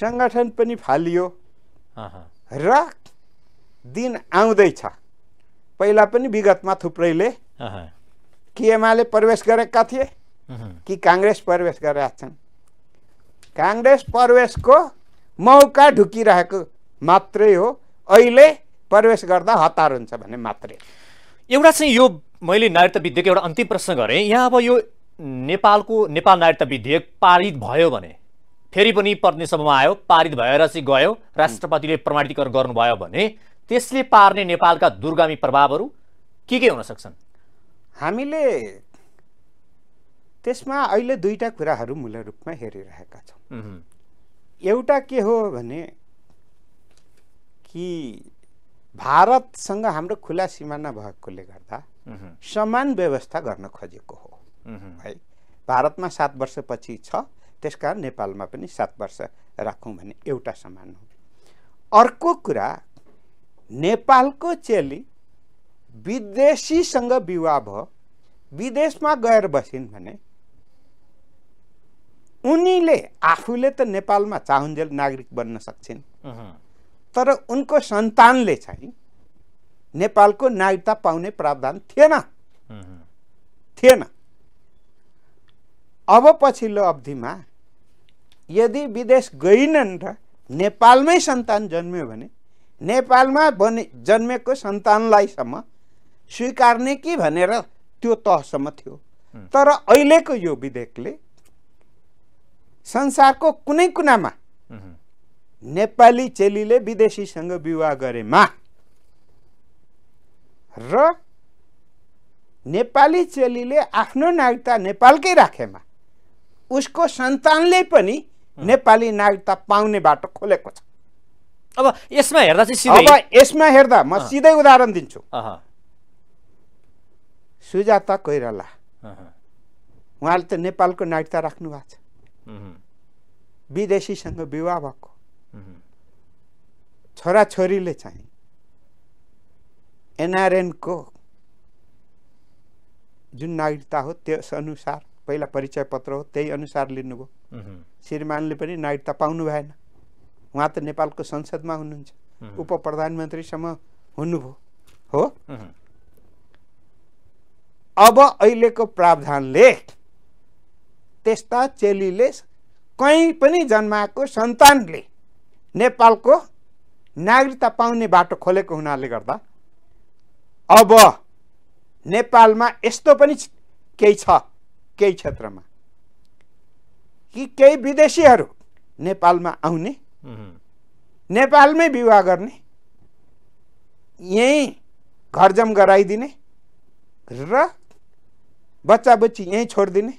सङ्गठन पनि फालियो र दिन आउँदैछ पहिला पनि विगतमा थुप्रैले कि एमाले प्रवेश गरेका थिए कि काङ्ग्रेस प्रवेश गरेका छन् काङ्ग्रेस प्रवेशको मौका ढुकिरहेको मात्रै हो अहिले प्रवेश गर्दा हतार हुन्छ भने मात्रै एउटा चाहिँ यो मैले नागरिकता विधेयक एउटा अन्तिम प्रश्न गरेँ यहाँ अब यो नेपालको नेपाल नागरिकता विधेयक पारित भयो भने फेरि पनि पर्ने समयमा आयो पारित भएर चाहिँ गयो राष्ट्रपतिले प्रमाणीकरण गर्नुभयो भने त्यसले पार्ने नेपालका दुर्गामी प्रभावहरू के के हुन सक्छन् हामीले त्यसमा अहिले दुईवटा कुराहरू मूल रूपमा हेरिरहेका छौँ एउटा के हो भने कि भारतसँग हाम्रो खुला सिमाना भएकोले गर्दा समान व्यवस्था गर्न खोजेको हो है भारतमा सात वर्षपछि छ त्यस कारण नेपालमा पनि सात वर्ष राखौँ भने एउटा समान हो अर्को कुरा नेपालको चेली विदेशीसँग विवाह भयो विदेशमा गएर बसिन् भने उनीले आफूले त नेपालमा चाहुन्जेल नागरिक बन्न सक्छन् तर उनको सन्तानले चाहिँ नेपालको नागरिकता पाउने प्रावधान थिएन थिएन अब पछिल्लो अवधिमा यदि विदेश गइनन् र नेपालमै सन्तान जन्म्यो भने नेपालमा बने जन्मेको सन्तानलाईसम्म स्वीकार्ने कि भनेर त्यो तहसम्म थियो तर अहिलेको यो विधेयकले संसारको कुनै कुनामा नेपाली चेलीले विदेशीसँग विवाह गरेमा र नेपाली चेलीले आफ्नो नागरिकता नेपालकै राखेमा उसको सन्तानले पनि नेपाली नागरिकता पाउने बाटो खोलेको छ अब यसमा हेर्दा चाहिँ अब यसमा हेर्दा म सिधै उदाहरण दिन्छु सुजाता कोइराला उहाँले त नेपालको नागरिकता राख्नु भएको छ विदेशीसँग विवाह भएको छोराछोरीले चाहिँ एनआरएनको जुन नागरिकता हो त्यस अनुसार पहिला परिचय पत्र हो त्यही अनुसार लिनुभयो श्रीमानले पनि नागरिकता पाउनु भएन उहाँ त नेपालको संसदमा हुनुहुन्छ उप प्रधानमन्त्रीसम्म हुनुभयो हो अब अहिलेको प्रावधानले त्यस्ता चेलीले कहीँ पनि जन्माएको सन्तानले नेपालको नागरिकता पाउने बाटो खोलेको हुनाले गर्दा अब नेपालमा यस्तो पनि केही छ केही क्षेत्रमा कि केही विदेशीहरू नेपालमा आउने नेपालमै विवाह गर्ने यहीँ घरजम गराइदिने र बच्चा बच्ची यहीँ छोडिदिने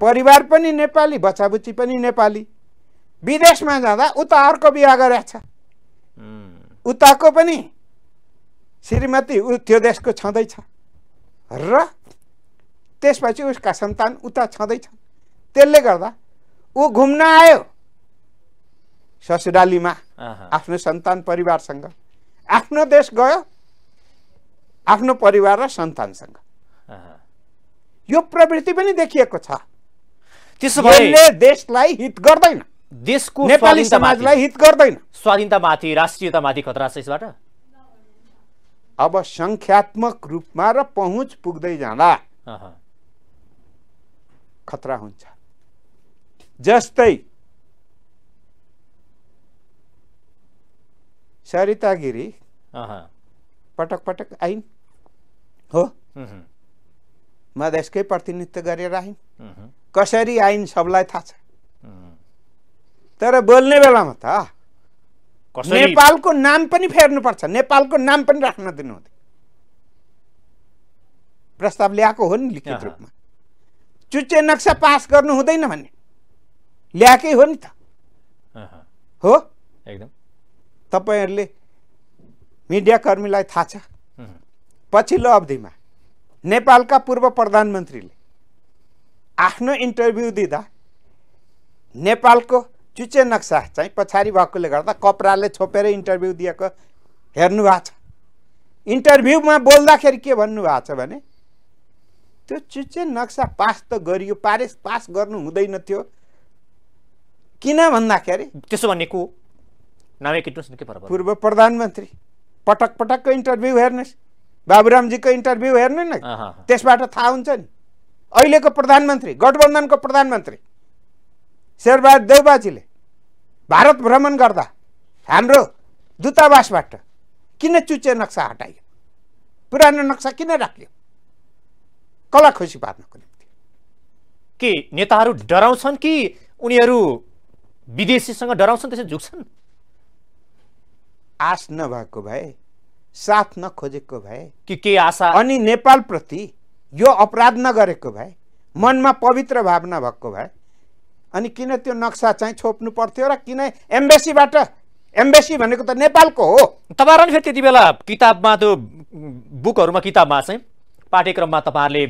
परिवार पनि नेपाली बच्चाबुच्ची पनि नेपाली विदेशमा जाँदा उता अर्को बिहा गरेको उताको पनि श्रीमती ऊ त्यो देशको छँदैछ र त्यसपछि उसका सन्तान उता छँदैछ त्यसले गर्दा ऊ घुम्न आयो ससुरालीमा आफ्नो सन्तान परिवारसँग आफ्नो देश गयो आफ्नो परिवार र सन्तानसँग यो प्रवृत्ति पनि देखिएको छ त्यसो भए देशलाई हित गर्दैन देशको नेपाली समाजलाई हित गर्दैन स्वाधीनतामाथि राष्ट्रियतामाथि खतरा छ यसबाट अब सङ्ख्यात्मक रूपमा र पहुँच पुग्दै जाँदा खतरा हुन्छ जस्तै सरिता गिरी पटक पटक आइन् हो मधेसकै प्रतिनिधित्व गरेर आइन् कसरी आइन् सबलाई थाहा छ तर बोल्ने बेलामा त नेपालको नाम पनि फेर्नुपर्छ नेपालको नाम पनि राख्न दिनुहुँदैन प्रस्ताव ल्याएको हो नि लिखित रूपमा चुच्चे नक्सा पास गर्नु हुँदैन भन्ने ल्याएकै हो नि त हो एकदम तपाईँहरूले मिडियाकर्मीलाई थाहा छ पछिल्लो अवधिमा नेपालका पूर्व प्रधानमन्त्रीले आफ्नो इन्टरभ्यू दिँदा नेपालको चुचे नक्सा चाहिँ पछाडि भएकोले गर्दा कपडाले छोपेर इन्टरभ्यू दिएको हेर्नु भएको छ इन्टरभ्यूमा बोल्दाखेरि के भन्नुभएको छ भने त्यो चुच्चे नक्सा पास त गरियो पारिस पास गर्नु हुँदैन थियो किन भन्दाखेरि त्यसो भनेको को पूर्व प्रधानमन्त्री पटक पटकको इन्टरभ्यू हेर्नुहोस् बाबुरामजीको इन्टरभ्यू हेर्नु न त्यसबाट थाहा हुन्छ नि अहिलेको प्रधानमन्त्री गठबन्धनको प्रधानमन्त्री शेरबहादुर देवबाजीले भारत भ्रमण गर्दा हाम्रो दूतावासबाट किन चुच्चे नक्सा हटाइयो पुरानो नक्सा किन राख्यो कला खुसी पार्नको निम्ति के नेताहरू डराउँछन् कि उनीहरू विदेशीसँग डराउँछन् त्यसै झुक्छन् आश नभएको भए साथ नखोजेको भए कि के आशा अनि नेपालप्रति यो अपराध नगरेको भए मनमा पवित्र भावना भएको भए अनि किन त्यो नक्सा चाहिँ छोप्नु पर्थ्यो र किन एम्बेसीबाट एम्बेसी भनेको त नेपालको हो तपाईँहरूले फेरि त्यति बेला किताबमा त्यो बुकहरूमा किताबमा चाहिँ पाठ्यक्रममा तपाईँहरूले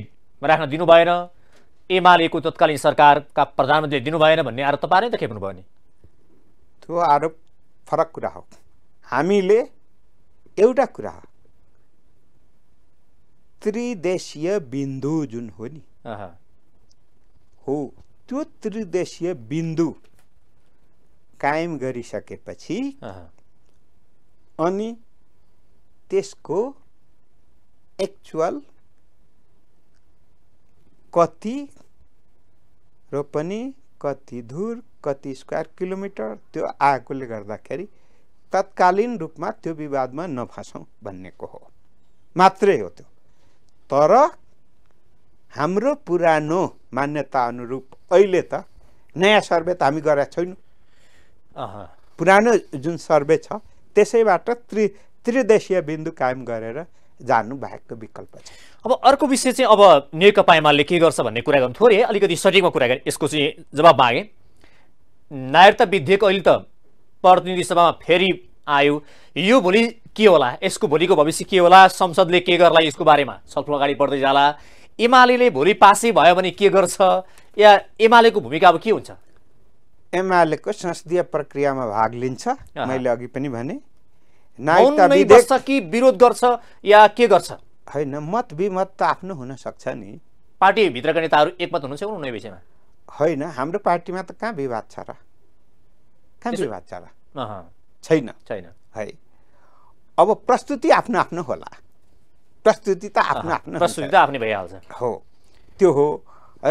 राख्न दिनुभएन एमालेको तत्कालीन सरकारका प्रधानमन्त्रीले दिनुभएन भन्ने आरोप तपाईँले त खेप्नुभयो नि त्यो आरोप फरक कुरा हो हामीले एउटा कुरा त्रिदेशीय बिन्दु जुन हो नि हो त्यो त्रिदेशीय बिन्दु कायम गरिसकेपछि अनि त्यसको एक्चुअल कति पनि कति धुर कति स्क्वायर किलोमिटर त्यो आएकोले गर्दाखेरि तत्कालीन रूपमा त्यो विवादमा नफासौँ भन्नेको हो मात्रै हो त्यो तर हाम्रो पुरानो मान्यता अनुरूप अहिले त नयाँ सर्वे त हामी गरेका छैनौँ पुरानो जुन सर्वे छ त्यसैबाट त्रि त्रिदेशीय बिन्दु कायम गरेर जानु बाहेकको विकल्प छ अब अर्को विषय चाहिँ अब नेकपा एमाले के गर्छ भन्ने कुरा गर्नु थोरै अलिकति सठिकमा कुरा गरेँ यसको चाहिँ जवाब मागेँ नायरता विधेयक अहिले त प्रतिनिधि सभामा फेरि आयो यो भोलि के होला यसको भोलिको भविष्य के होला संसदले के गर्ला यसको बारेमा छलफल अगाडि बढ्दै जाला एमाले भोलि पासै भयो भने के गर्छ या एमालेको भूमिका अब के हुन्छ एमालेको संसदीय प्रक्रियामा भाग लिन्छ मैले अघि पनि भने कि विरोध गर्छ या के गर्छ होइन मत विमत त आफ्नो हुन सक्छ नि पार्टीभित्रका नेताहरू एकमत सक्नु विषयमा होइन हाम्रो पार्टीमा त कहाँ विवाद छ र कान्छे छैन छैन है अब प्रस्तुति आफ्नो आफ्नो होला प्रस्तुति त आफ्नो आफ्नो प्रस्तुति आफ्नै भइहाल्छ हो त्यो हो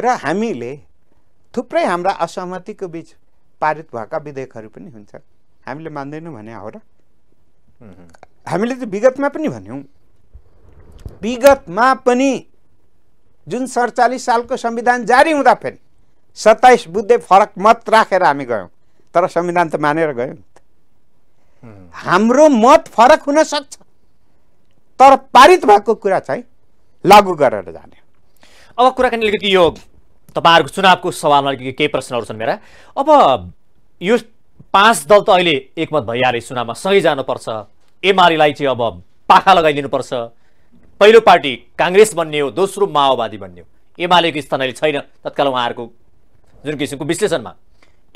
र हामीले थुप्रै हाम्रा असहमतिको बिच पारित भएका विधेयकहरू पनि हुन्छ हामीले मान्दैनौँ भने हो र हामीले त विगतमा पनि भन्यौँ विगतमा पनि जुन सडचालिस सालको संविधान जारी हुँदा फेरि सत्ताइस बुद्धे फरक मत राखेर हामी गयौँ तर संविधान त मानेर गयो हाम्रो मत फरक हुन सक्छ तर पारित भएको कुरा चाहिँ लागू गरेर जाने अब कुराकानी अलिकति यो तपाईँहरूको चुनावको सवालमा अलिकति केही प्रश्नहरू छन् मेरा अब यो पाँच दल त अहिले एकमत भइहाले चुनावमा सही जानुपर्छ एमआरईलाई चाहिँ अब पाखा लगाइदिनुपर्छ पहिलो पार्टी काङ्ग्रेस बन्ने हो दोस्रो माओवादी बन्ने हो एमालेको स्थान अहिले छैन तत्काल उहाँहरूको जुन किसिमको विश्लेषणमा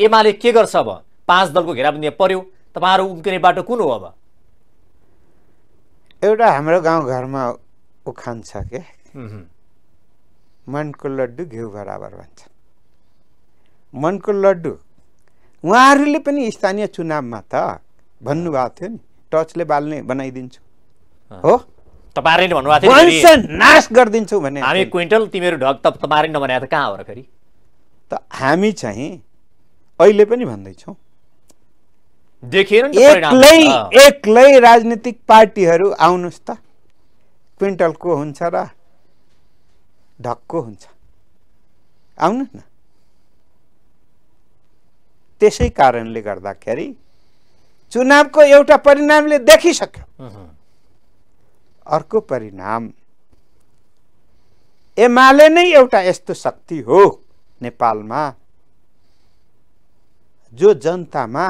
एमाले के गर्छ अब पाँच दलको घेराबन्दी पर्यो तपाईँहरू उम्किने बाटो कुन हो अब एउटा हाम्रो गाउँघरमा उखान छ के मनको लड्डु घिउ बराबर भन्छ मनको लड्डु उहाँहरूले पनि स्थानीय चुनावमा त भन्नुभएको थियो नि टचले बाल्ने बनाइदिन्छु हो तपाईँहरूले भन्नुभएको थियो नाश गरिदिन्छु भने हामी क्विन्टल तिमीहरू ढक त तपाईँहरूले नभने त कहाँ हो र फेरि त हामी चाहिँ अहिले पनि भन्दैछौँ एक्लै एक्लै राजनीतिक पार्टीहरू आउनुहोस् त क्विन्टलको हुन्छ र ढक्को हुन्छ आउनुहोस् न त्यसै कारणले गर्दाखेरि चुनावको एउटा परिणामले देखिसक्यो अर्को परिणाम एमाले नै एउटा यस्तो शक्ति हो नेपालमा जो जनतामा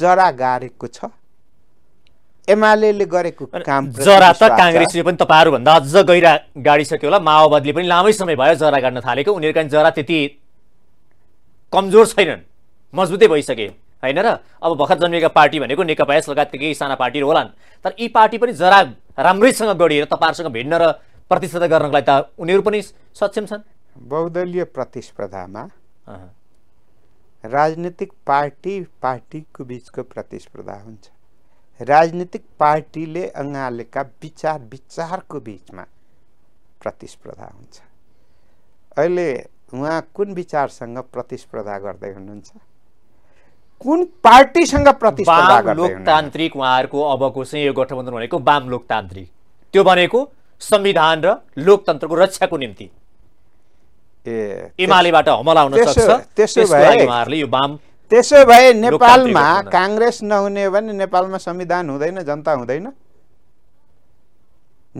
जरा गाडेको छ एमाले गरेको काम जरा त काङ्ग्रेसले पनि तपाईँहरूभन्दा अझ गहिरा गाडिसक्यो होला माओवादीले पनि लामै समय भयो जरा गाड्न थालेको उनीहरूका जरा त्यति कमजोर छैनन् मजबुतै भइसके होइन र अब भर्खर जन्मिएका पार्टी भनेको नेकपा यस लगायतका केही साना पार्टीहरू होलान् तर यी पार्टी पनि जरा राम्रैसँग गढिएर तपाईँहरूसँग भिड्न र प्रतिस्पर्धा गर्नको लागि त उनीहरू पनि सक्षम छन् बहुदलीय प्रतिस्पर्धामा राजनीतिक पार्टी पार्टीको बिचको प्रतिस्पर्धा हुन्छ राजनीतिक पार्टीले अँगालेका विचार विचारको बिचमा प्रतिस्पर्धा हुन्छ अहिले उहाँ कुन विचारसँग प्रतिस्पर्धा गर्दै हुनुहुन्छ कुन पार्टीसँग प्रतिस्पर्धा लोकतान्त्रिक उहाँहरूको अबको चाहिँ यो गठबन्धन भनेको वाम लोकतान्त्रिक त्यो भनेको संविधान र लोकतन्त्रको रक्षाको निम्ति एमालेबाट हुन सक्छ त्यसो भए उहाँहरूले यो वाम त्यसो भए नेपालमा काङ्ग्रेस नहुने भने नेपालमा संविधान हुँदैन जनता हुँदैन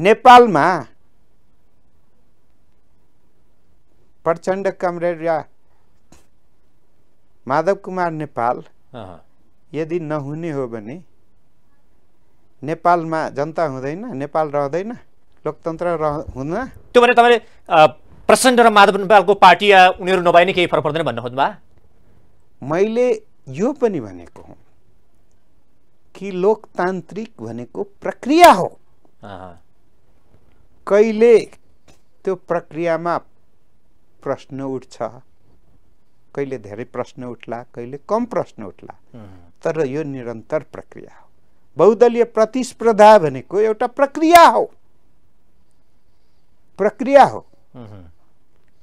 नेपालमा प्रचण्ड कमरेड या माधव कुमार नेपाल यदि नहुने हो भने नेपालमा जनता हुँदैन नेपाल रहँदैन लोकतन्त्र रह हुँदैन त्यो भने तपाईँले प्रचण्ड र माधव नेपालको पार्टी या उनीहरू नभए नै केही फरक पर्दैन भन्नु खोज्नुभयो मैले यो पनि भनेको हुँ कि लोकतान्त्रिक भनेको प्रक्रिया हो कहिले त्यो प्रक्रियामा प्रश्न उठ्छ कहिले धेरै प्रश्न उठ्ला कहिले कम प्रश्न उठ्ला तर यो निरन्तर प्रक्रिया हो बहुदलीय प्रतिस्पर्धा भनेको एउटा प्रक्रिया हो प्रक्रिया हो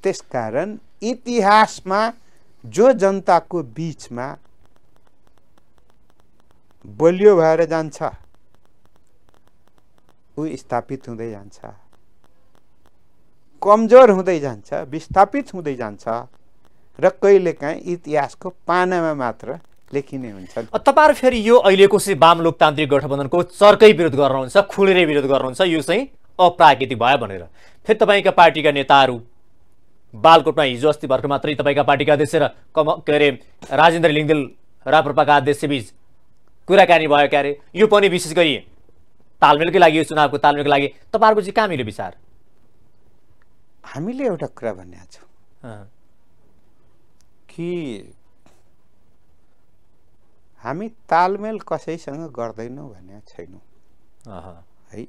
त्यसकारण इतिहासमा जो जनताको बिचमा बलियो भएर जान्छ ऊ स्थापित हुँदै जान्छ कमजोर हुँदै जान्छ विस्थापित हुँदै जान्छ र कहिलेकाहीँ इतिहासको पानामा मात्र लेखिने हुन्छ तपाईँहरू फेरि यो अहिलेको चाहिँ वाम लोकतान्त्रिक गठबन्धनको चर्कै विरोध गर्नुहुन्छ खुलेरै विरोध गर्नुहुन्छ यो चाहिँ अप्राकृतिक भयो भनेर फेरि तपाईँका पार्टीका नेताहरू बालकोटमा हिजो अस्ति भर्खर मात्रै तपाईँका पार्टीका अध्यक्ष र कम के अरे राजेन्द्र लिङ्गदेल राप्रपाका अध्यक्षबीच कुराकानी भयो क्या अरे यो पनि विशेष गरी तालमेलकै लागि यो चुनावको तालमेलको लागि तपाईँहरूको चाहिँ कहाँ मिल्यो विचार हामीले एउटा कुरा भन्ने छौँ कि हामी तालमेल कसैसँग गर्दैनौँ भने छैनौँ है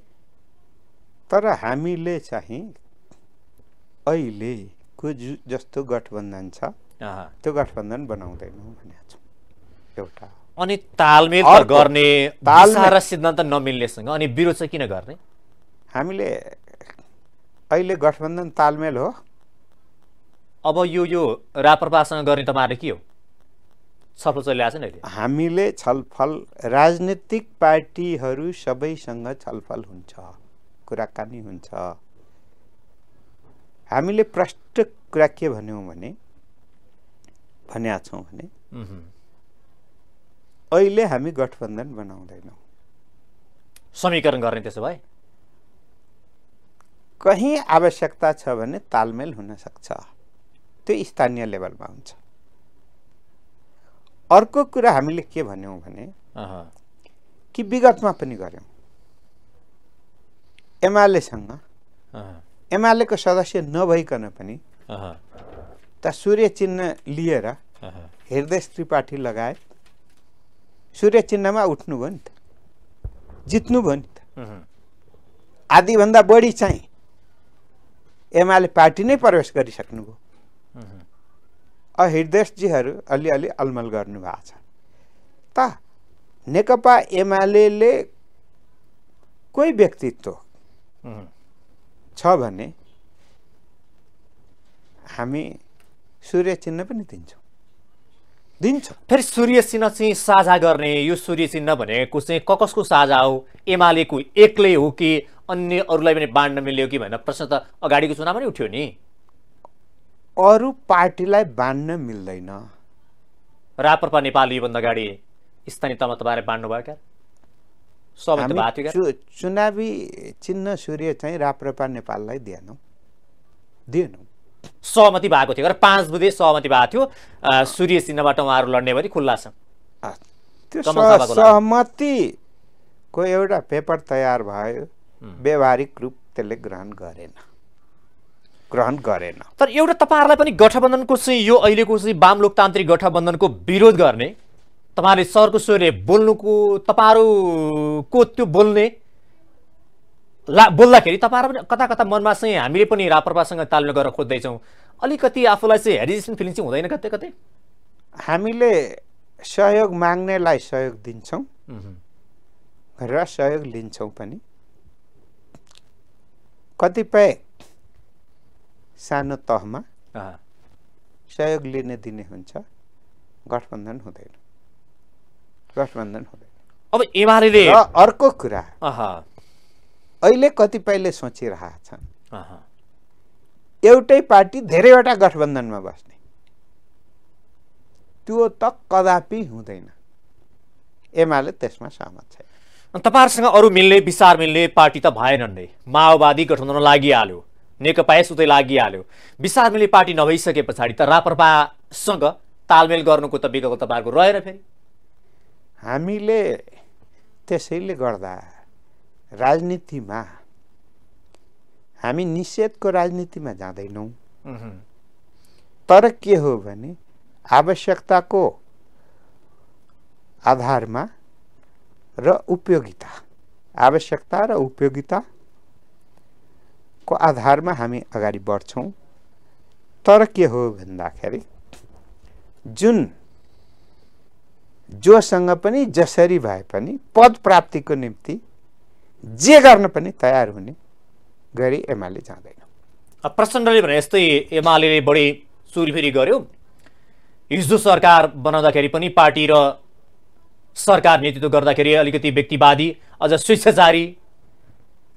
तर हामीले चाहिँ अहिले को जस्तो गठबन्धन छ त्यो गठबन्धन बनाउँदैनौँ भनेको छ एउटा अनि तालमेल गर्ने र सिद्धान्त नमिल्नेसँग अनि विरोध चाहिँ किन गर्ने हामीले अहिले गठबन्धन तालमेल हो अब यो यो राप्रपासँग गर्ने तपाईँहरूले के हो छलफल चलिरहेको छ अहिले हामीले छलफल राजनीतिक पार्टीहरू सबैसँग छलफल हुन्छ कुराकानी हुन्छ हामीले प्रष्ट कुरा के भन्यौँ भने भनेका छौँ भने अहिले हामी गठबन्धन बनाउँदैनौँ समीकरण गर्ने त्यसो भए कहीँ आवश्यकता छ भने तालमेल हुन सक्छ त्यो स्थानीय लेभलमा हुन्छ अर्को कुरा हामीले के भन्यौँ भने कि विगतमा पनि गऱ्यौँ एमालेसँग एमालेको सदस्य नभइकन पनि त सूर्य चिन्ह लिएर हृदय त्रिपाठी लगायत सूर्य चिन्हमा उठ्नुभयो नि त भयो नि त आधीभन्दा बढी चाहिँ एमाले पार्टी नै प्रवेश गरिसक्नुभयो अ हृदयजीहरू अलिअलि अलमल गर्नुभएको छ त नेकपा एमाले कोही व्यक्तित्व छ भने हामी सूर्य चिन्ह पनि दिन्छौँ दिन्छ फेरि सूर्य चिन्ह चाहिँ साझा गर्ने यो सूर्य चिन्ह भनेको चाहिँ क कसको साझा हो एमालेको एक्लै हो कि अन्य अरूलाई पनि बाँड्न मिल्यो कि भनेर प्रश्न त अगाडिको चुनावमा पनि उठ्यो नि अरू पार्टीलाई बाँड्न मिल्दैन रापरपा नेपाल योभन्दा अगाडि स्थानीय तहमा बाँड्नु बाँड्नुभयो क्या चुनावी चिन्ह सूर्य चाहिँ राप्रपा नेपाललाई दिएनौँ दिएनौँ सहमति भएको थियो पाँच बुधे सहमति भएको थियो सूर्य चिन्हबाट उहाँहरू लड्ने भने खुल्ला छ त्यो सहमतिको एउटा पेपर तयार भयो व्यवहारिक रूप त्यसले ग्रहण गरेन ग्रहण गरेन तर एउटा तपाईँहरूलाई पनि गठबन्धनको चाहिँ यो अहिलेको चाहिँ वाम लोकतान्त्रिक गठबन्धनको विरोध गर्ने तपाईँहरूले सरको स्वरले बोल्नुको तपाईँहरूको त्यो बोल्ने ला बोल्दाखेरि तपाईँहरू पनि कता कता मनमा चाहिँ हामीले पनि रापरपासँग तालमेल गरेर खोज्दैछौँ अलिकति आफूलाई चाहिँ हेरिजिस्टेन्ट फिलिङ चाहिँ हुँदैन कतै कतै हामीले सहयोग माग्नेलाई सहयोग दिन्छौँ र सहयोग लिन्छौँ पनि कतिपय सानो तहमा सहयोग लिने दिने हुन्छ गठबन्धन हुँदैन गठबन्धन हुँदैन अब एमाले अर्को कुरा अहिले कतिपयले सोचिरहेका छन् एउटै पार्टी धेरैवटा गठबन्धनमा बस्ने त्यो त कदापि हुँदैन एमाले त्यसमा सहमत छैन तपाईँहरूसँग अरू मिल्ने विचार मिल्ने पार्टी त भएनन् नै माओवादी गठबन्धन लागिहाल्यो नेकपा उतै लागिहाल्यो विचार मिल्ने पार्टी नभइसके पछाडि त रापरपासँग तालमेल गर्नुको त विकल्प तपाईँहरूको रहेन फेरि हामीले त्यसैले गर्दा राजनीतिमा हामी निषेधको राजनीतिमा जाँदैनौँ तर के हो भने आवश्यकताको आधारमा र उपयोगिता आवश्यकता र उपयोगिताको आधारमा हामी अगाडि बढ्छौँ तर के हो भन्दाखेरि जुन जोसँग पनि जसरी भए पनि पद प्राप्तिको निम्ति जे गर्न पनि तयार हुने गरी एमाले जाँदैन प्रचण्डले भने यस्तै एमाले बढी चुरीफेरी गर्यो हिजो सरकार बनाउँदाखेरि पनि पार्टी र सरकार नेतृत्व गर्दाखेरि अलिकति व्यक्तिवादी अझ स्वेच्छाचारी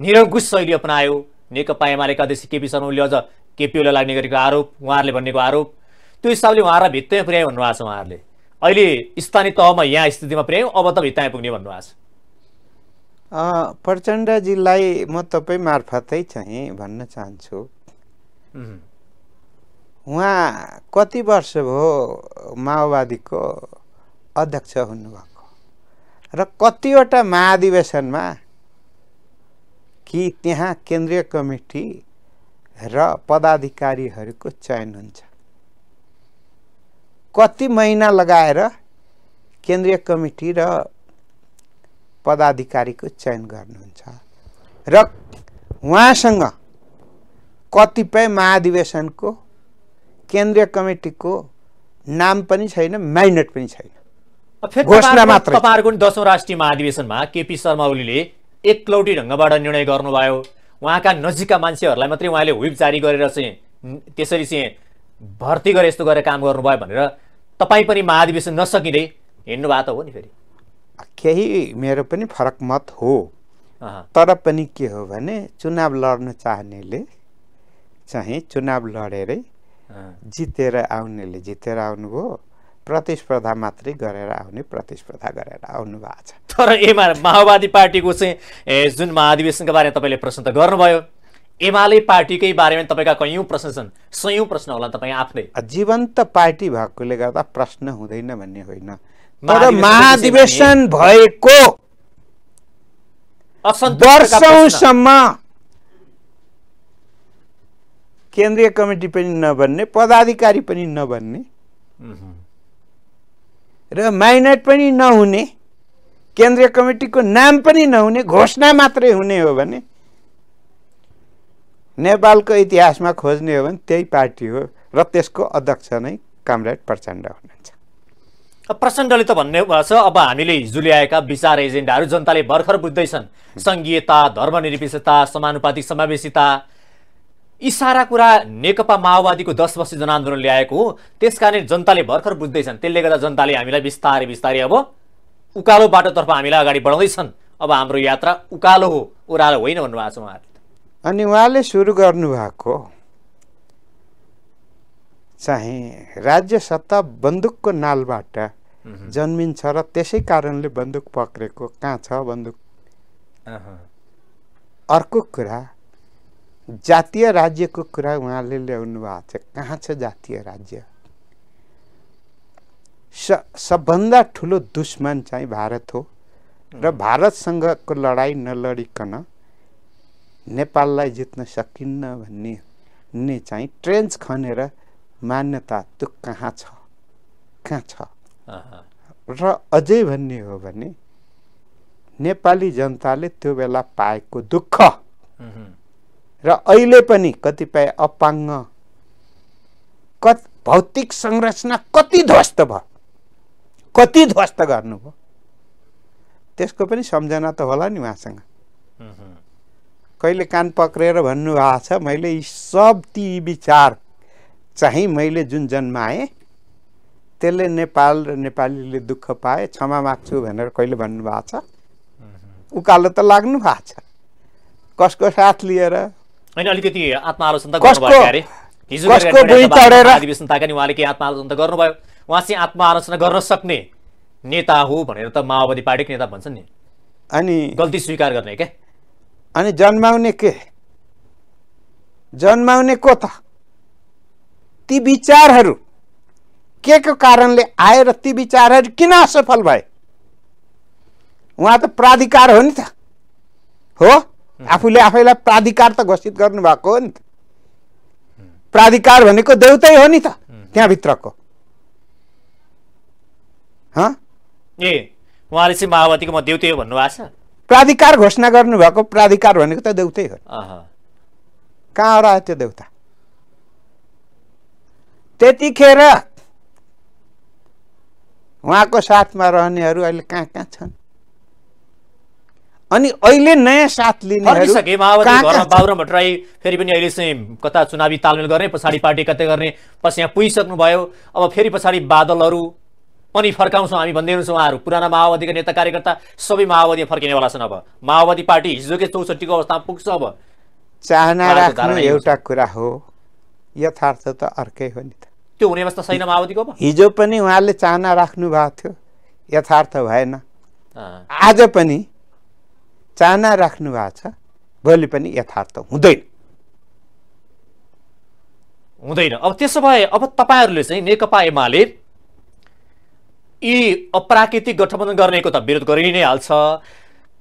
निरङ्कुश शैली अपनायो नेकपा एमालेका अध्यक्ष केपी शर्मा ओली अझ केपिओलाई लाग्ने गरेको आरोप उहाँहरूले भनेको आरोप त्यो हिसाबले उहाँहरूलाई भित्तै पुर्यायो भन्नुभएको छ उहाँहरूले अहिले स्थानीय तहमा यहाँ स्थितिमा पुर्यायौँ अब त भित्ताएँ पुग्ने भन्नुभएको छ प्रचण्डजीलाई म तपाईँ मार्फतै चाहिँ भन्न चाहन्छु उहाँ कति वर्ष भयो माओवादीको अध्यक्ष हुनुभएको र कतिवटा महाधिवेशनमा कि त्यहाँ केन्द्रीय कमिटी र पदाधिकारीहरूको चयन हुन्छ कति महिना लगाएर केन्द्रीय कमिटी र पदाधिकारीको चयन गर्नुहुन्छ र उहाँसँग कतिपय महाधिवेशनको केन्द्रीय कमिटीको नाम पनि छैन माइनेट पनि छैन तपाईँहरूको दसौँ राष्ट्रिय महाधिवेशनमा केपी शर्मा ओलीले एकलौटी ढङ्गबाट निर्णय गर्नुभयो उहाँका नजिकका मान्छेहरूलाई मात्रै उहाँले हुप जारी गरेर चाहिँ त्यसरी चाहिँ भर्ती गरेर यस्तो गरेर काम गर्नुभयो भनेर तपाईँ पनि महाधिवेशन नसकिँदै हिँड्नुभएको त हो नि फेरि केही मेरो पनि फरक मत हो तर पनि के हो भने चुनाव लड्न चाहनेले चाहिँ चुनाव लडेरै जितेर आउनेले जितेर आउनुभयो प्रतिस्पर्धा मात्रै गरेर आउने प्रतिस्पर्धा गरेर आउनु भएको छ तर ए माओवादी पार्टीको चाहिँ जुन महाधिवेशनको बारेमा तपाईँले प्रश्न त गर्नुभयो एमाले पार्टीकै बारेमा तपाईँका कयौँ प्रश्न छन् सयौँ प्रश्न होला तपाईँ आफ्नै जीवन्त पार्टी भएकोले गर्दा प्रश्न हुँदैन भन्ने होइन तर महाधिवेशन भएको वर्षौँसम्म केन्द्रीय कमिटी पनि नबन्ने पदाधिकारी पनि नबन्ने र माइनट पनि नहुने केन्द्रीय कमिटीको नाम पनि नहुने घोषणा मात्रै हुने हो भने नेपालको इतिहासमा खोज्ने हो भने त्यही पार्टी हो र त्यसको अध्यक्ष नै कामरेड प्रचण्ड हुनुहुन्छ प्रचण्डले त भन्नुभएको छ अब हामीले हिजो ल्याएका विचार एजेन्डाहरू जनताले भर्खर बुझ्दैछन् सङ्घीयता धर्मनिरपेक्षता समानुपातिक समावेशिता यी सारा कुरा नेकपा माओवादीको दस वर्ष जनआन्दोलन ल्याएको हो त्यसकारण जनताले भर्खर बुझ्दैछन् त्यसले गर्दा जनताले हामीलाई बिस्तारै बिस्तारै अब उकालो बाटोतर्फ हामीलाई अगाडि बढाउँदैछन् अब हाम्रो यात्रा उकालो हो ओह्रालो होइन भन्नुभएको छ उहाँहरूले अनि उहाँले सुरु गर्नुभएको चाहिँ राज्य सत्ता बन्दुकको नालबाट जन्मिन्छ र त्यसै कारणले बन्दुक पक्रेको कहाँ छ बन्दुक अर्को कुरा जातीय राज्यको कुरा उहाँले ल्याउनु भएको छ कहाँ छ जातीय राज्य स सबभन्दा ठुलो दुश्मन चाहिँ भारत हो र भारतसँगको लडाइँ नलडिकन नेपाललाई जित्न सकिन्न भन्ने ने चाहिँ ट्रेन्च खनेर मान्यता त्यो कहाँ छ कहाँ छ र अझै भन्ने हो भने नेपाली जनताले त्यो बेला पाएको दुःख र अहिले पनि कतिपय अपाङ्ग कत भौतिक संरचना कति ध्वस्त भयो कति ध्वस्त गर्नुभयो त्यसको पनि सम्झना त होला नि उहाँसँग कहिले कान पक्रेर भन्नुभएको छ मैले यी सब ती विचार चाहिँ मैले जुन जन्माएँ त्यसले नेपाल र नेपालीले दुःख पाए क्षमा माग्छु भनेर कहिले भन्नुभएको छ उकालो त लाग्नु भएको छ कसको साथ लिएर होइन अलिकति आत्मालोचना गर्नुभयो उहाँ चाहिँ आत्मालोचना गर्न सक्ने नेता हो भनेर त माओवादी पार्टीको नेता भन्छन् नि अनि गल्ती स्वीकार गर्ने क्या अनि जन्माउने के जन्माउने को त ती विचारहरू के को कारणले आए र ती विचारहरू किन असफल भए उहाँ त प्राधिकार हो नि त हो आफूले आफैलाई प्राधिकार त घोषित गर्नुभएको हो नि त प्राधिकार भनेको देउतै हो नि त त्यहाँभित्रको ए उहाँले चाहिँ माओवादीको म देउतै हो भन्नुभएको छ प्राधिकार घोषणा गर्नुभएको प्राधिकार भनेको त देउतै हो कहाँबाट आयो त्यो देउता त्यतिखेर उहाँको साथमा रहनेहरू अहिले कहाँ कहाँ छन् अनि अहिले नयाँ साथ लिने भट्टराई फेरि पनि अहिले चाहिँ कता चुनावी तालमेल गर्ने पछाडि पार्टी कतै गर्ने पछि यहाँ पुगिसक्नुभयो अब फेरि पछाडि बादलहरू पनि फर्काउँछौँ हामी भन्दै हुन्छौँ उहाँहरू पुराना माओवादीका नेता कार्यकर्ता सबै माओवादी फर्किनेवाला छन् अब माओवादी पार्टी हिजोकै चौसठीको अवस्थामा पुग्छ अब चाहना राख्नु एउटा कुरा हो यथार्थ त अर्कै हो नि त त्यो हुने अवस्था छैन माओवादीको हिजो पनि उहाँले चाहना राख्नु भएको थियो यथार्थ भएन आज पनि चाहना राख्नु भएको छ भोलि पनि यथार्थ हुँदैन हुँदैन अब त्यसो भए अब तपाईँहरूले चाहिँ नेकपा एमाले यी अप्राकृतिक गठबन्धन गर्नेको त विरोध गरि नै हाल्छ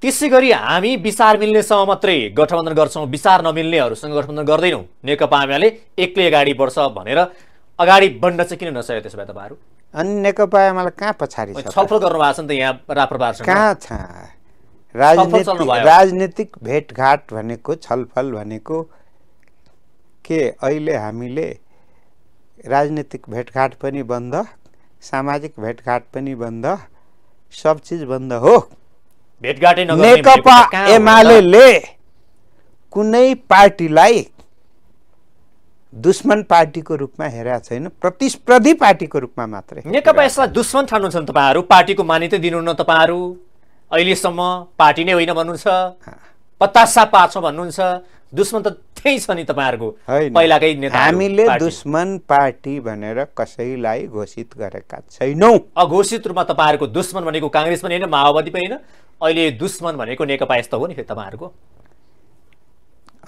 त्यसै गरी हामी विचार मिल्नेसँग मात्रै गठबन्धन गर्छौँ विचार नमिल्नेहरूसँग गठबन्धन गर्दैनौँ नेकपा एमाले एक्लै अगाडि बढ्छ भनेर अगाडि बढ्न चाहिँ किन नसक्यो त्यसो भए तपाईँहरू अनि नेकपा एमाले कहाँ पछाडि छलफल गर्नुभएको छ नि त यहाँ राप्रपासँग कहाँ छ राजनीतिक भेटघाट भनेको छलफल भनेको के अहिले हामीले राजनीतिक भेटघाट पनि बन्द सामाजिक भेटघाट पनि बन्द सब चिज बन्द हो भेटघाटै नेकपा एमाले कुनै पार्टीलाई दुश्मन पार्टीको रूपमा हेरेको छैन प्रतिस्पर्धी पार्टीको रूपमा मात्रै नेकपा यसलाई दुश्मन ठान्नुहुन्छ तपाईँहरू पार्टीको मान्यता दिनुहुन्न तपाईँहरू अहिलेसम्म पार्टी नै होइन भन्नुहुन्छ पतासा पार्छौँ भन्नुहुन्छ दुश्मन त त्यही छ नि तपाईँहरूको पहिलाकै नेता हामीले दुश्मन पार्टी भनेर कसैलाई घोषित गरेका छैनौँ अघोषित रूपमा तपाईँहरूको दुश्मन भनेको काङ्ग्रेस पनि होइन माओवादी पनि होइन अहिले दुश्मन भनेको नेकपा यस्तो हो नि फेरि तपाईँहरूको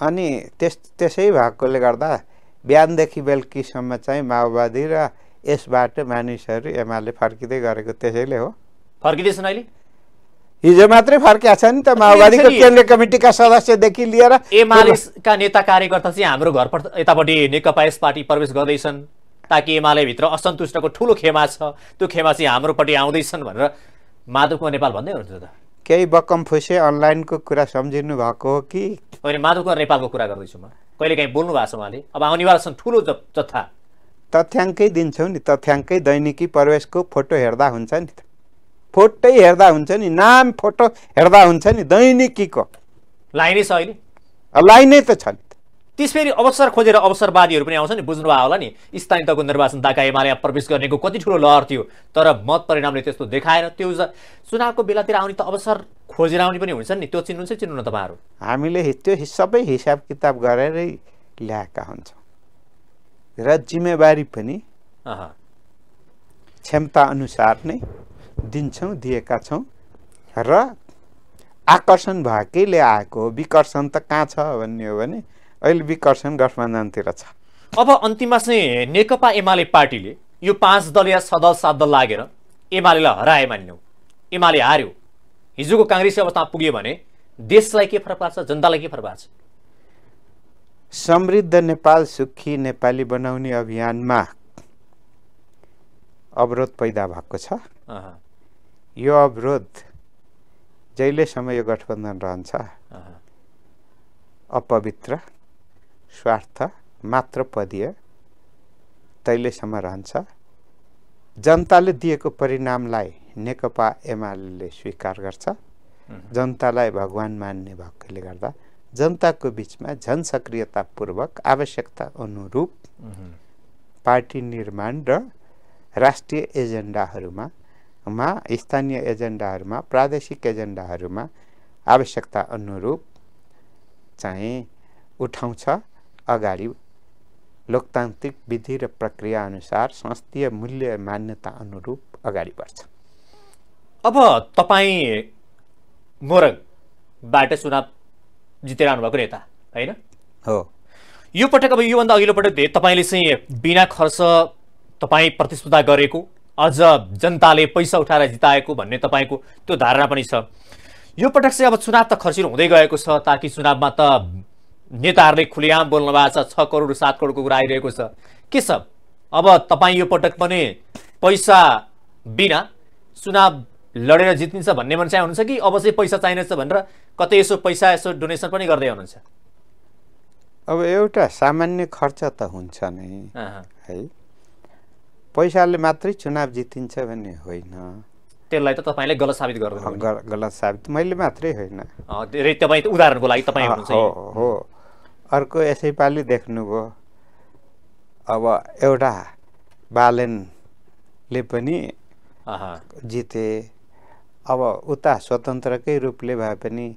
अनि त्यस त्यसै भएकोले गर्दा बिहानदेखि बेलुकीसम्म चाहिँ माओवादी र यसबाट मानिसहरू एमाले फर्किँदै गरेको त्यसैले हो फर्किँदैछन् अहिले हिजो मात्रै फर्किया छ नि त माओवादीको केन्द्रीय कमिटीका सदस्यदेखि लिएर एमालेका नेता कार्यकर्ता चाहिँ हाम्रो घर यतापट्टि नेकपा यस पार्टी प्रवेश गर्दैछन् ताकि एमाले भित्र असन्तुष्टको ठुलो खेमा छ त्यो खेमा चाहिँ हाम्रोपट्टि आउँदैछन् भनेर माधव नेपाल भन्दै हुनुहुन्छ त केही बक्कम फुसे अनलाइनको कुरा सम्झिनु भएको हो कि होइन माधव नेपालको कुरा गर्दैछु म कहिले काहीँ बोल्नु भएको छ उहाँले अब आउनेवाला छन् ठुलो जथा तथ्याङ्कै दिन्छौँ नि तथ्याङ्कै दैनिकी प्रवेशको फोटो हेर्दा हुन्छ नि त फोटै हेर्दा हुन्छ नि नाम फोटो हेर्दा हुन्छ नि दैनिकीको लाइनै छ अहिले लाइनै त छन् नि त्यस फेरि अवसर खोजेर अवसरवादीहरू पनि आउँछ नि बुझ्नुभयो होला नि स्थानीय तहको निर्वाचन ताका एमाले प्रवेश गर्नेको कति ठुलो लहर थियो तर मत परिणामले त्यस्तो देखाएर त्यो चुनावको बेलातिर आउने त अवसर खोजेर आउने पनि हुन्छ नि त्यो चिन्नु चिन्नुहुन्छ चिन्नु न तपाईँहरू हामीले त्यो सबै हिसाब किताब गरेरै ल्याएका हुन्छौँ र जिम्मेवारी पनि क्षमता अनुसार नै दिन्छौँ दिएका छौँ र आकर्षण भएकैले आएको विकर्षण त कहाँ छ भन्ने हो भने अहिले विकर्षण गठबन्धनतिर छ अब अन्तिममा चाहिँ नेकपा एमाले पार्टीले यो पाँच दल या छ सात दल लागेर एमालेलाई हराए मान्यो एमाले हार्यो हिजोको काङ्ग्रेसी अवस्थामा पुग्यो भने देशलाई के फरक पार्छ जनतालाई के फरक पार्छ समृद्ध नेपाल सुखी नेपाली बनाउने अभियानमा अवरोध पैदा भएको छ यो अवरोध जहिलेसम्म यो गठबन्धन रहन्छ अपवित्र स्वार्थ मात्र पदीय तैलेसम्म रहन्छ जनताले दिएको परिणामलाई नेकपा एमाले स्वीकार गर्छ जनतालाई भगवान् मान्ने भएकोले गर्दा जनताको बिचमा झन सक्रियतापूर्वक आवश्यकता अनुरूप पार्टी निर्माण र राष्ट्रिय एजेन्डाहरूमा मा स्थानीय एजेन्डाहरूमा प्रादेशिक एजेन्डाहरूमा आवश्यकता अनुरूप चाहिँ उठाउँछ अगाडि लोकतान्त्रिक विधि र प्रक्रिया अनुसार संस्थीय मूल्य मान्यता अनुरूप अगाडि बढ्छ अब तपाईँ मोरङबाट चुनाव जितिरहनु भएको नेता होइन हो यो पटक अब योभन्दा अघिल्लो पटक तपाईँले चाहिँ बिना खर्च तपाईँ प्रतिस्पर्धा गरेको अझ जनताले पैसा उठाएर जिताएको भन्ने तपाईँको त्यो धारणा पनि छ यो पटक चाहिँ अब चुनाव त खर्चिलो हुँदै गएको छ ताकि चुनावमा त नेताहरूले खुलेआम बोल्नु भएको छ छ करोड सात करोडको कुरा आइरहेको छ के छ अब तपाईँ यो पटक पनि पैसा बिना चुनाव लडेर जित्नेछ भन्ने मान्छे हुनुहुन्छ कि अब चाहिँ पैसा चाहिनेछ भनेर कतै यसो पैसा यसो डोनेसन पनि गर्दै हुनुहुन्छ अब एउटा सामान्य खर्च त हुन्छ नै है पैसाले मात्रै चुनाव जितिन्छ भन्ने होइन त्यसलाई त तपाईँले गलत साबित गर्नु गलत साबित मैले मात्रै होइन धेरै तपाईँ उदाहरणको लागि तपाईँ हो हो अर्को यसै पालि देख्नुभयो अब एउटा बालनले पनि जिते अब उता स्वतन्त्रकै रूपले भए पनि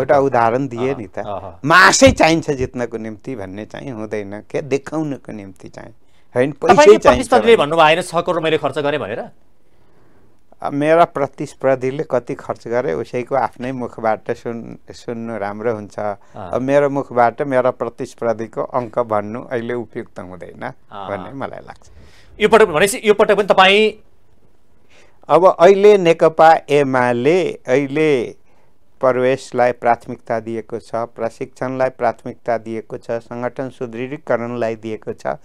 एउटा उदाहरण दिए नि त मासै चाहिन्छ जित्नको निम्ति भन्ने चाहिँ हुँदैन के देखाउनको निम्ति चाहिँ होइन भन्नुभयो होइन छ करोड मैले खर्च गरेँ भनेर मेरा प्रतिस्पर्धीले कति खर्च गरे उसैको आफ्नै मुखबाट सुन् सुन्नु राम्रो हुन्छ अब मेरो मुखबाट मेरा प्रतिस्पर्धीको अङ्क भन्नु अहिले उपयुक्त हुँदैन भन्ने मलाई लाग्छ यो पटक भनेपछि यो पटक पनि तपाईँ अब अहिले नेकपा एमाले अहिले प्रवेशलाई प्राथमिकता दिएको छ प्रशिक्षणलाई प्राथमिकता दिएको छ सङ्गठन सुदृढीकरणलाई दिएको छ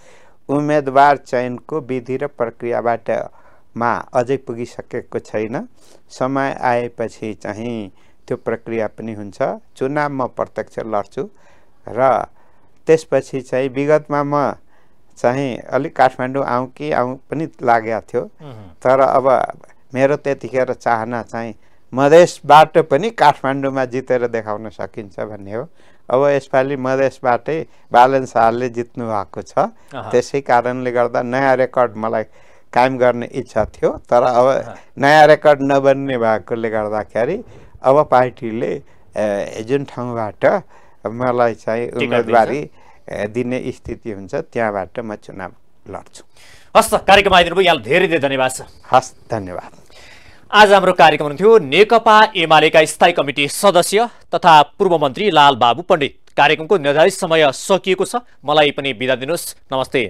उम्मेदवार चयनको विधि र प्रक्रियाबाट मा अझै पुगिसकेको छैन समय आएपछि चाहिँ त्यो प्रक्रिया पनि हुन्छ चुनाव म प्रत्यक्ष लड्छु र त्यसपछि चाहिँ विगतमा म चाहिँ अलिक काठमाडौँ आउँ कि आउँ पनि लागेको थियो तर अब मेरो त्यतिखेर चाहना चाहिँ मधेसबाट पनि काठमाडौँमा जितेर देखाउन सकिन्छ भन्ने हो अब यसपालि मधेसबाटै बालन शाहले जित्नु भएको छ त्यसै कारणले गर्दा नयाँ रेकर्ड मलाई कायम गर्ने इच्छा थियो तर अब नयाँ रेकर्ड नबन्ने भएकोले गर्दाखेरि अब पार्टीले जुन ठाउँबाट मलाई चाहिँ उम्मेदवारी दिने स्थिति हुन्छ त्यहाँबाट म चुनाव लड्छु हस् कार्यक्रम आइदिनु यहाँलाई धेरै धेरै धन्यवाद छ हस् धन्यवाद आज हाम्रो कार्यक्रम हुन्थ्यो नेकपा एमालेका स्थायी कमिटी सदस्य तथा पूर्व मन्त्री लालबाबु पण्डित कार्यक्रमको निर्धारित समय सकिएको छ मलाई पनि बिदा दिनुहोस् नमस्ते